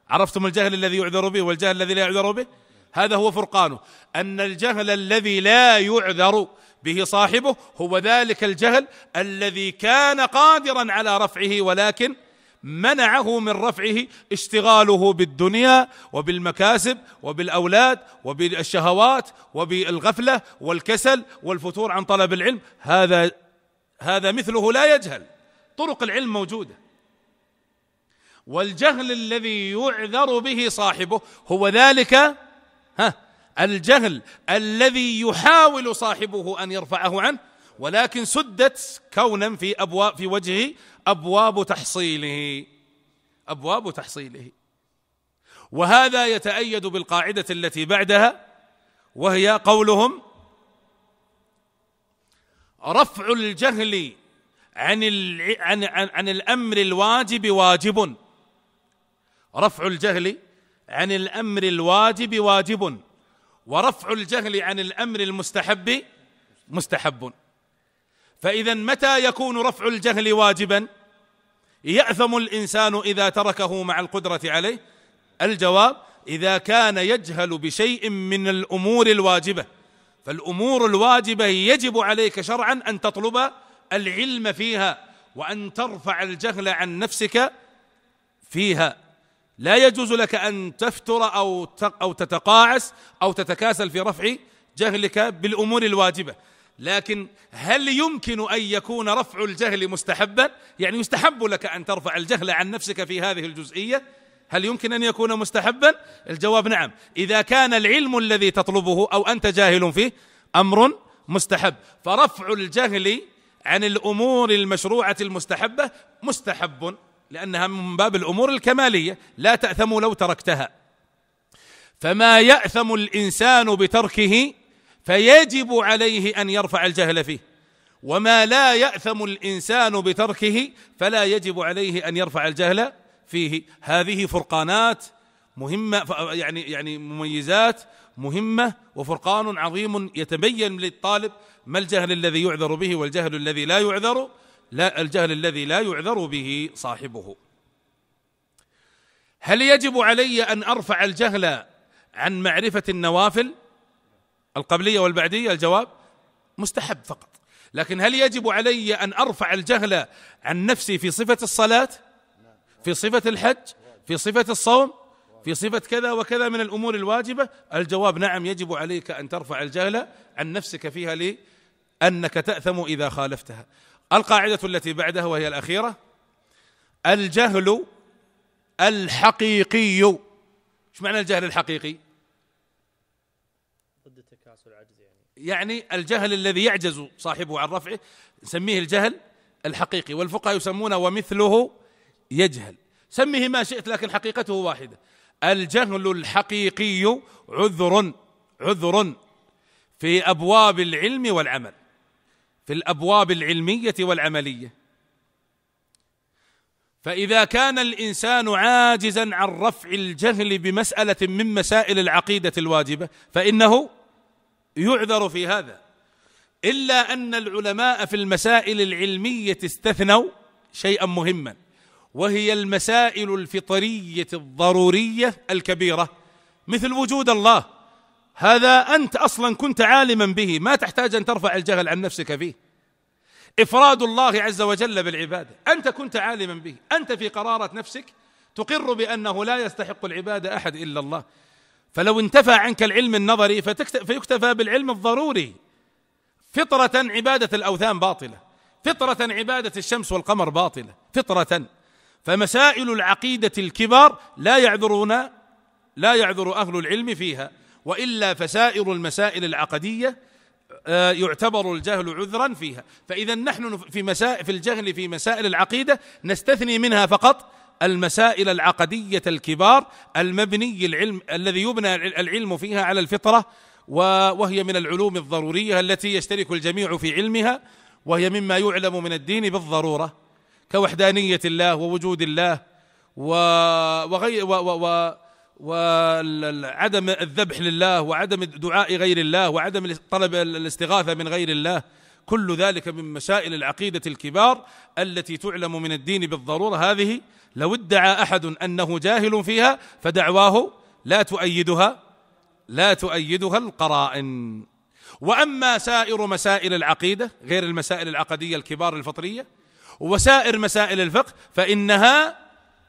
عرفتم الجهل الذي يعذر به والجهل الذي لا يعذر به هذا هو فرقانه ان الجهل الذي لا يعذر به صاحبه هو ذلك الجهل الذي كان قادرا على رفعه ولكن منعه من رفعه اشتغاله بالدنيا وبالمكاسب وبالاولاد وبالشهوات وبالغفله والكسل والفتور عن طلب العلم هذا هذا مثله لا يجهل طرق العلم موجوده والجهل الذي يعذر به صاحبه هو ذلك ها الجهل الذي يحاول صاحبه ان يرفعه عنه ولكن سدت كونا في ابواب في وجهه ابواب تحصيله ابواب تحصيله وهذا يتأيد بالقاعدة التي بعدها وهي قولهم رفع الجهل عن عن عن الامر الواجب واجب رفع الجهل عن الامر الواجب واجب ورفع الجهل عن الامر المستحب مستحب فاذا متى يكون رفع الجهل واجبا ياثم الانسان اذا تركه مع القدره عليه الجواب اذا كان يجهل بشيء من الامور الواجبه فالامور الواجبه يجب عليك شرعا ان تطلب العلم فيها وان ترفع الجهل عن نفسك فيها لا يجوز لك ان تفتر او او تتقاعس او تتكاسل في رفع جهلك بالامور الواجبه لكن هل يمكن ان يكون رفع الجهل مستحبا يعني يستحب لك ان ترفع الجهل عن نفسك في هذه الجزئيه هل يمكن ان يكون مستحبا الجواب نعم اذا كان العلم الذي تطلبه او انت جاهل فيه امر مستحب فرفع الجهل عن الامور المشروعه المستحبه مستحب لأنها من باب الأمور الكمالية لا تأثم لو تركتها فما يأثم الإنسان بتركه فيجب عليه أن يرفع الجهل فيه وما لا يأثم الإنسان بتركه فلا يجب عليه أن يرفع الجهل فيه هذه فرقانات مهمة يعني يعني مميزات مهمة وفرقان عظيم يتبين للطالب ما الجهل الذي يعذر به والجهل الذي لا يعذر لا الجهل الذي لا يعذر به صاحبه هل يجب علي ان ارفع الجهل عن معرفه النوافل القبليه والبعديه الجواب مستحب فقط لكن هل يجب علي ان ارفع الجهل عن نفسي في صفه الصلاه في صفه الحج في صفه الصوم في صفة كذا وكذا من الأمور الواجبة الجواب نعم يجب عليك أن ترفع الجهل عن نفسك فيها لأنك تأثم إذا خالفتها القاعده التي بعدها وهي الاخيره الجهل الحقيقي ايش معنى الجهل الحقيقي ضد التكاس والعجز يعني يعني الجهل الذي يعجز صاحبه عن رفعه نسميه الجهل الحقيقي والفقهاء يسمونه ومثله يجهل سميه ما شئت لكن حقيقته واحده الجهل الحقيقي عذر عذر في ابواب العلم والعمل في الابواب العلميه والعمليه فاذا كان الانسان عاجزا عن رفع الجهل بمساله من مسائل العقيده الواجبه فانه يعذر في هذا الا ان العلماء في المسائل العلميه استثنوا شيئا مهما وهي المسائل الفطريه الضروريه الكبيره مثل وجود الله هذا انت اصلا كنت عالما به ما تحتاج ان ترفع الجهل عن نفسك فيه افراد الله عز وجل بالعباده انت كنت عالما به انت في قراره نفسك تقر بانه لا يستحق العباده احد الا الله فلو انتفى عنك العلم النظري فيكتفى بالعلم الضروري فطره عباده الاوثان باطله فطره عباده الشمس والقمر باطله فطره فمسائل العقيده الكبار لا يعذرون لا يعذر اهل العلم فيها والا فسائر المسائل العقديه آه، يعتبر الجهل عذرا فيها فاذا نحن في مسائل في الجهل في مسائل العقيده نستثني منها فقط المسائل العقديه الكبار المبني العلم الذي يبنى العلم فيها على الفطره وهي من العلوم الضروريه التي يشترك الجميع في علمها وهي مما يعلم من الدين بالضروره كوحدانيه الله ووجود الله وغير و و و وعدم الذبح لله وعدم دعاء غير الله وعدم طلب الاستغاثه من غير الله كل ذلك من مسائل العقيده الكبار التي تعلم من الدين بالضروره هذه لو ادعى احد انه جاهل فيها فدعواه لا تؤيدها لا تؤيدها القرائن واما سائر مسائل العقيده غير المسائل العقديه الكبار الفطريه وسائر مسائل الفقه فانها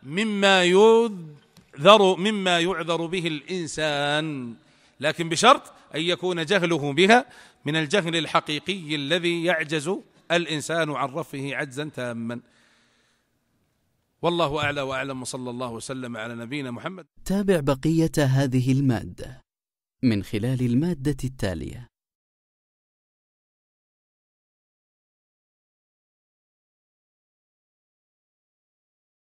مما يود اعذر مما يعذر به الانسان لكن بشرط ان يكون جهله بها من الجهل الحقيقي الذي يعجز الانسان عن رفه عجزا تاما والله اعلى واعلم وصلى الله وسلم على نبينا محمد تابع بقيه هذه الماده من خلال الماده التاليه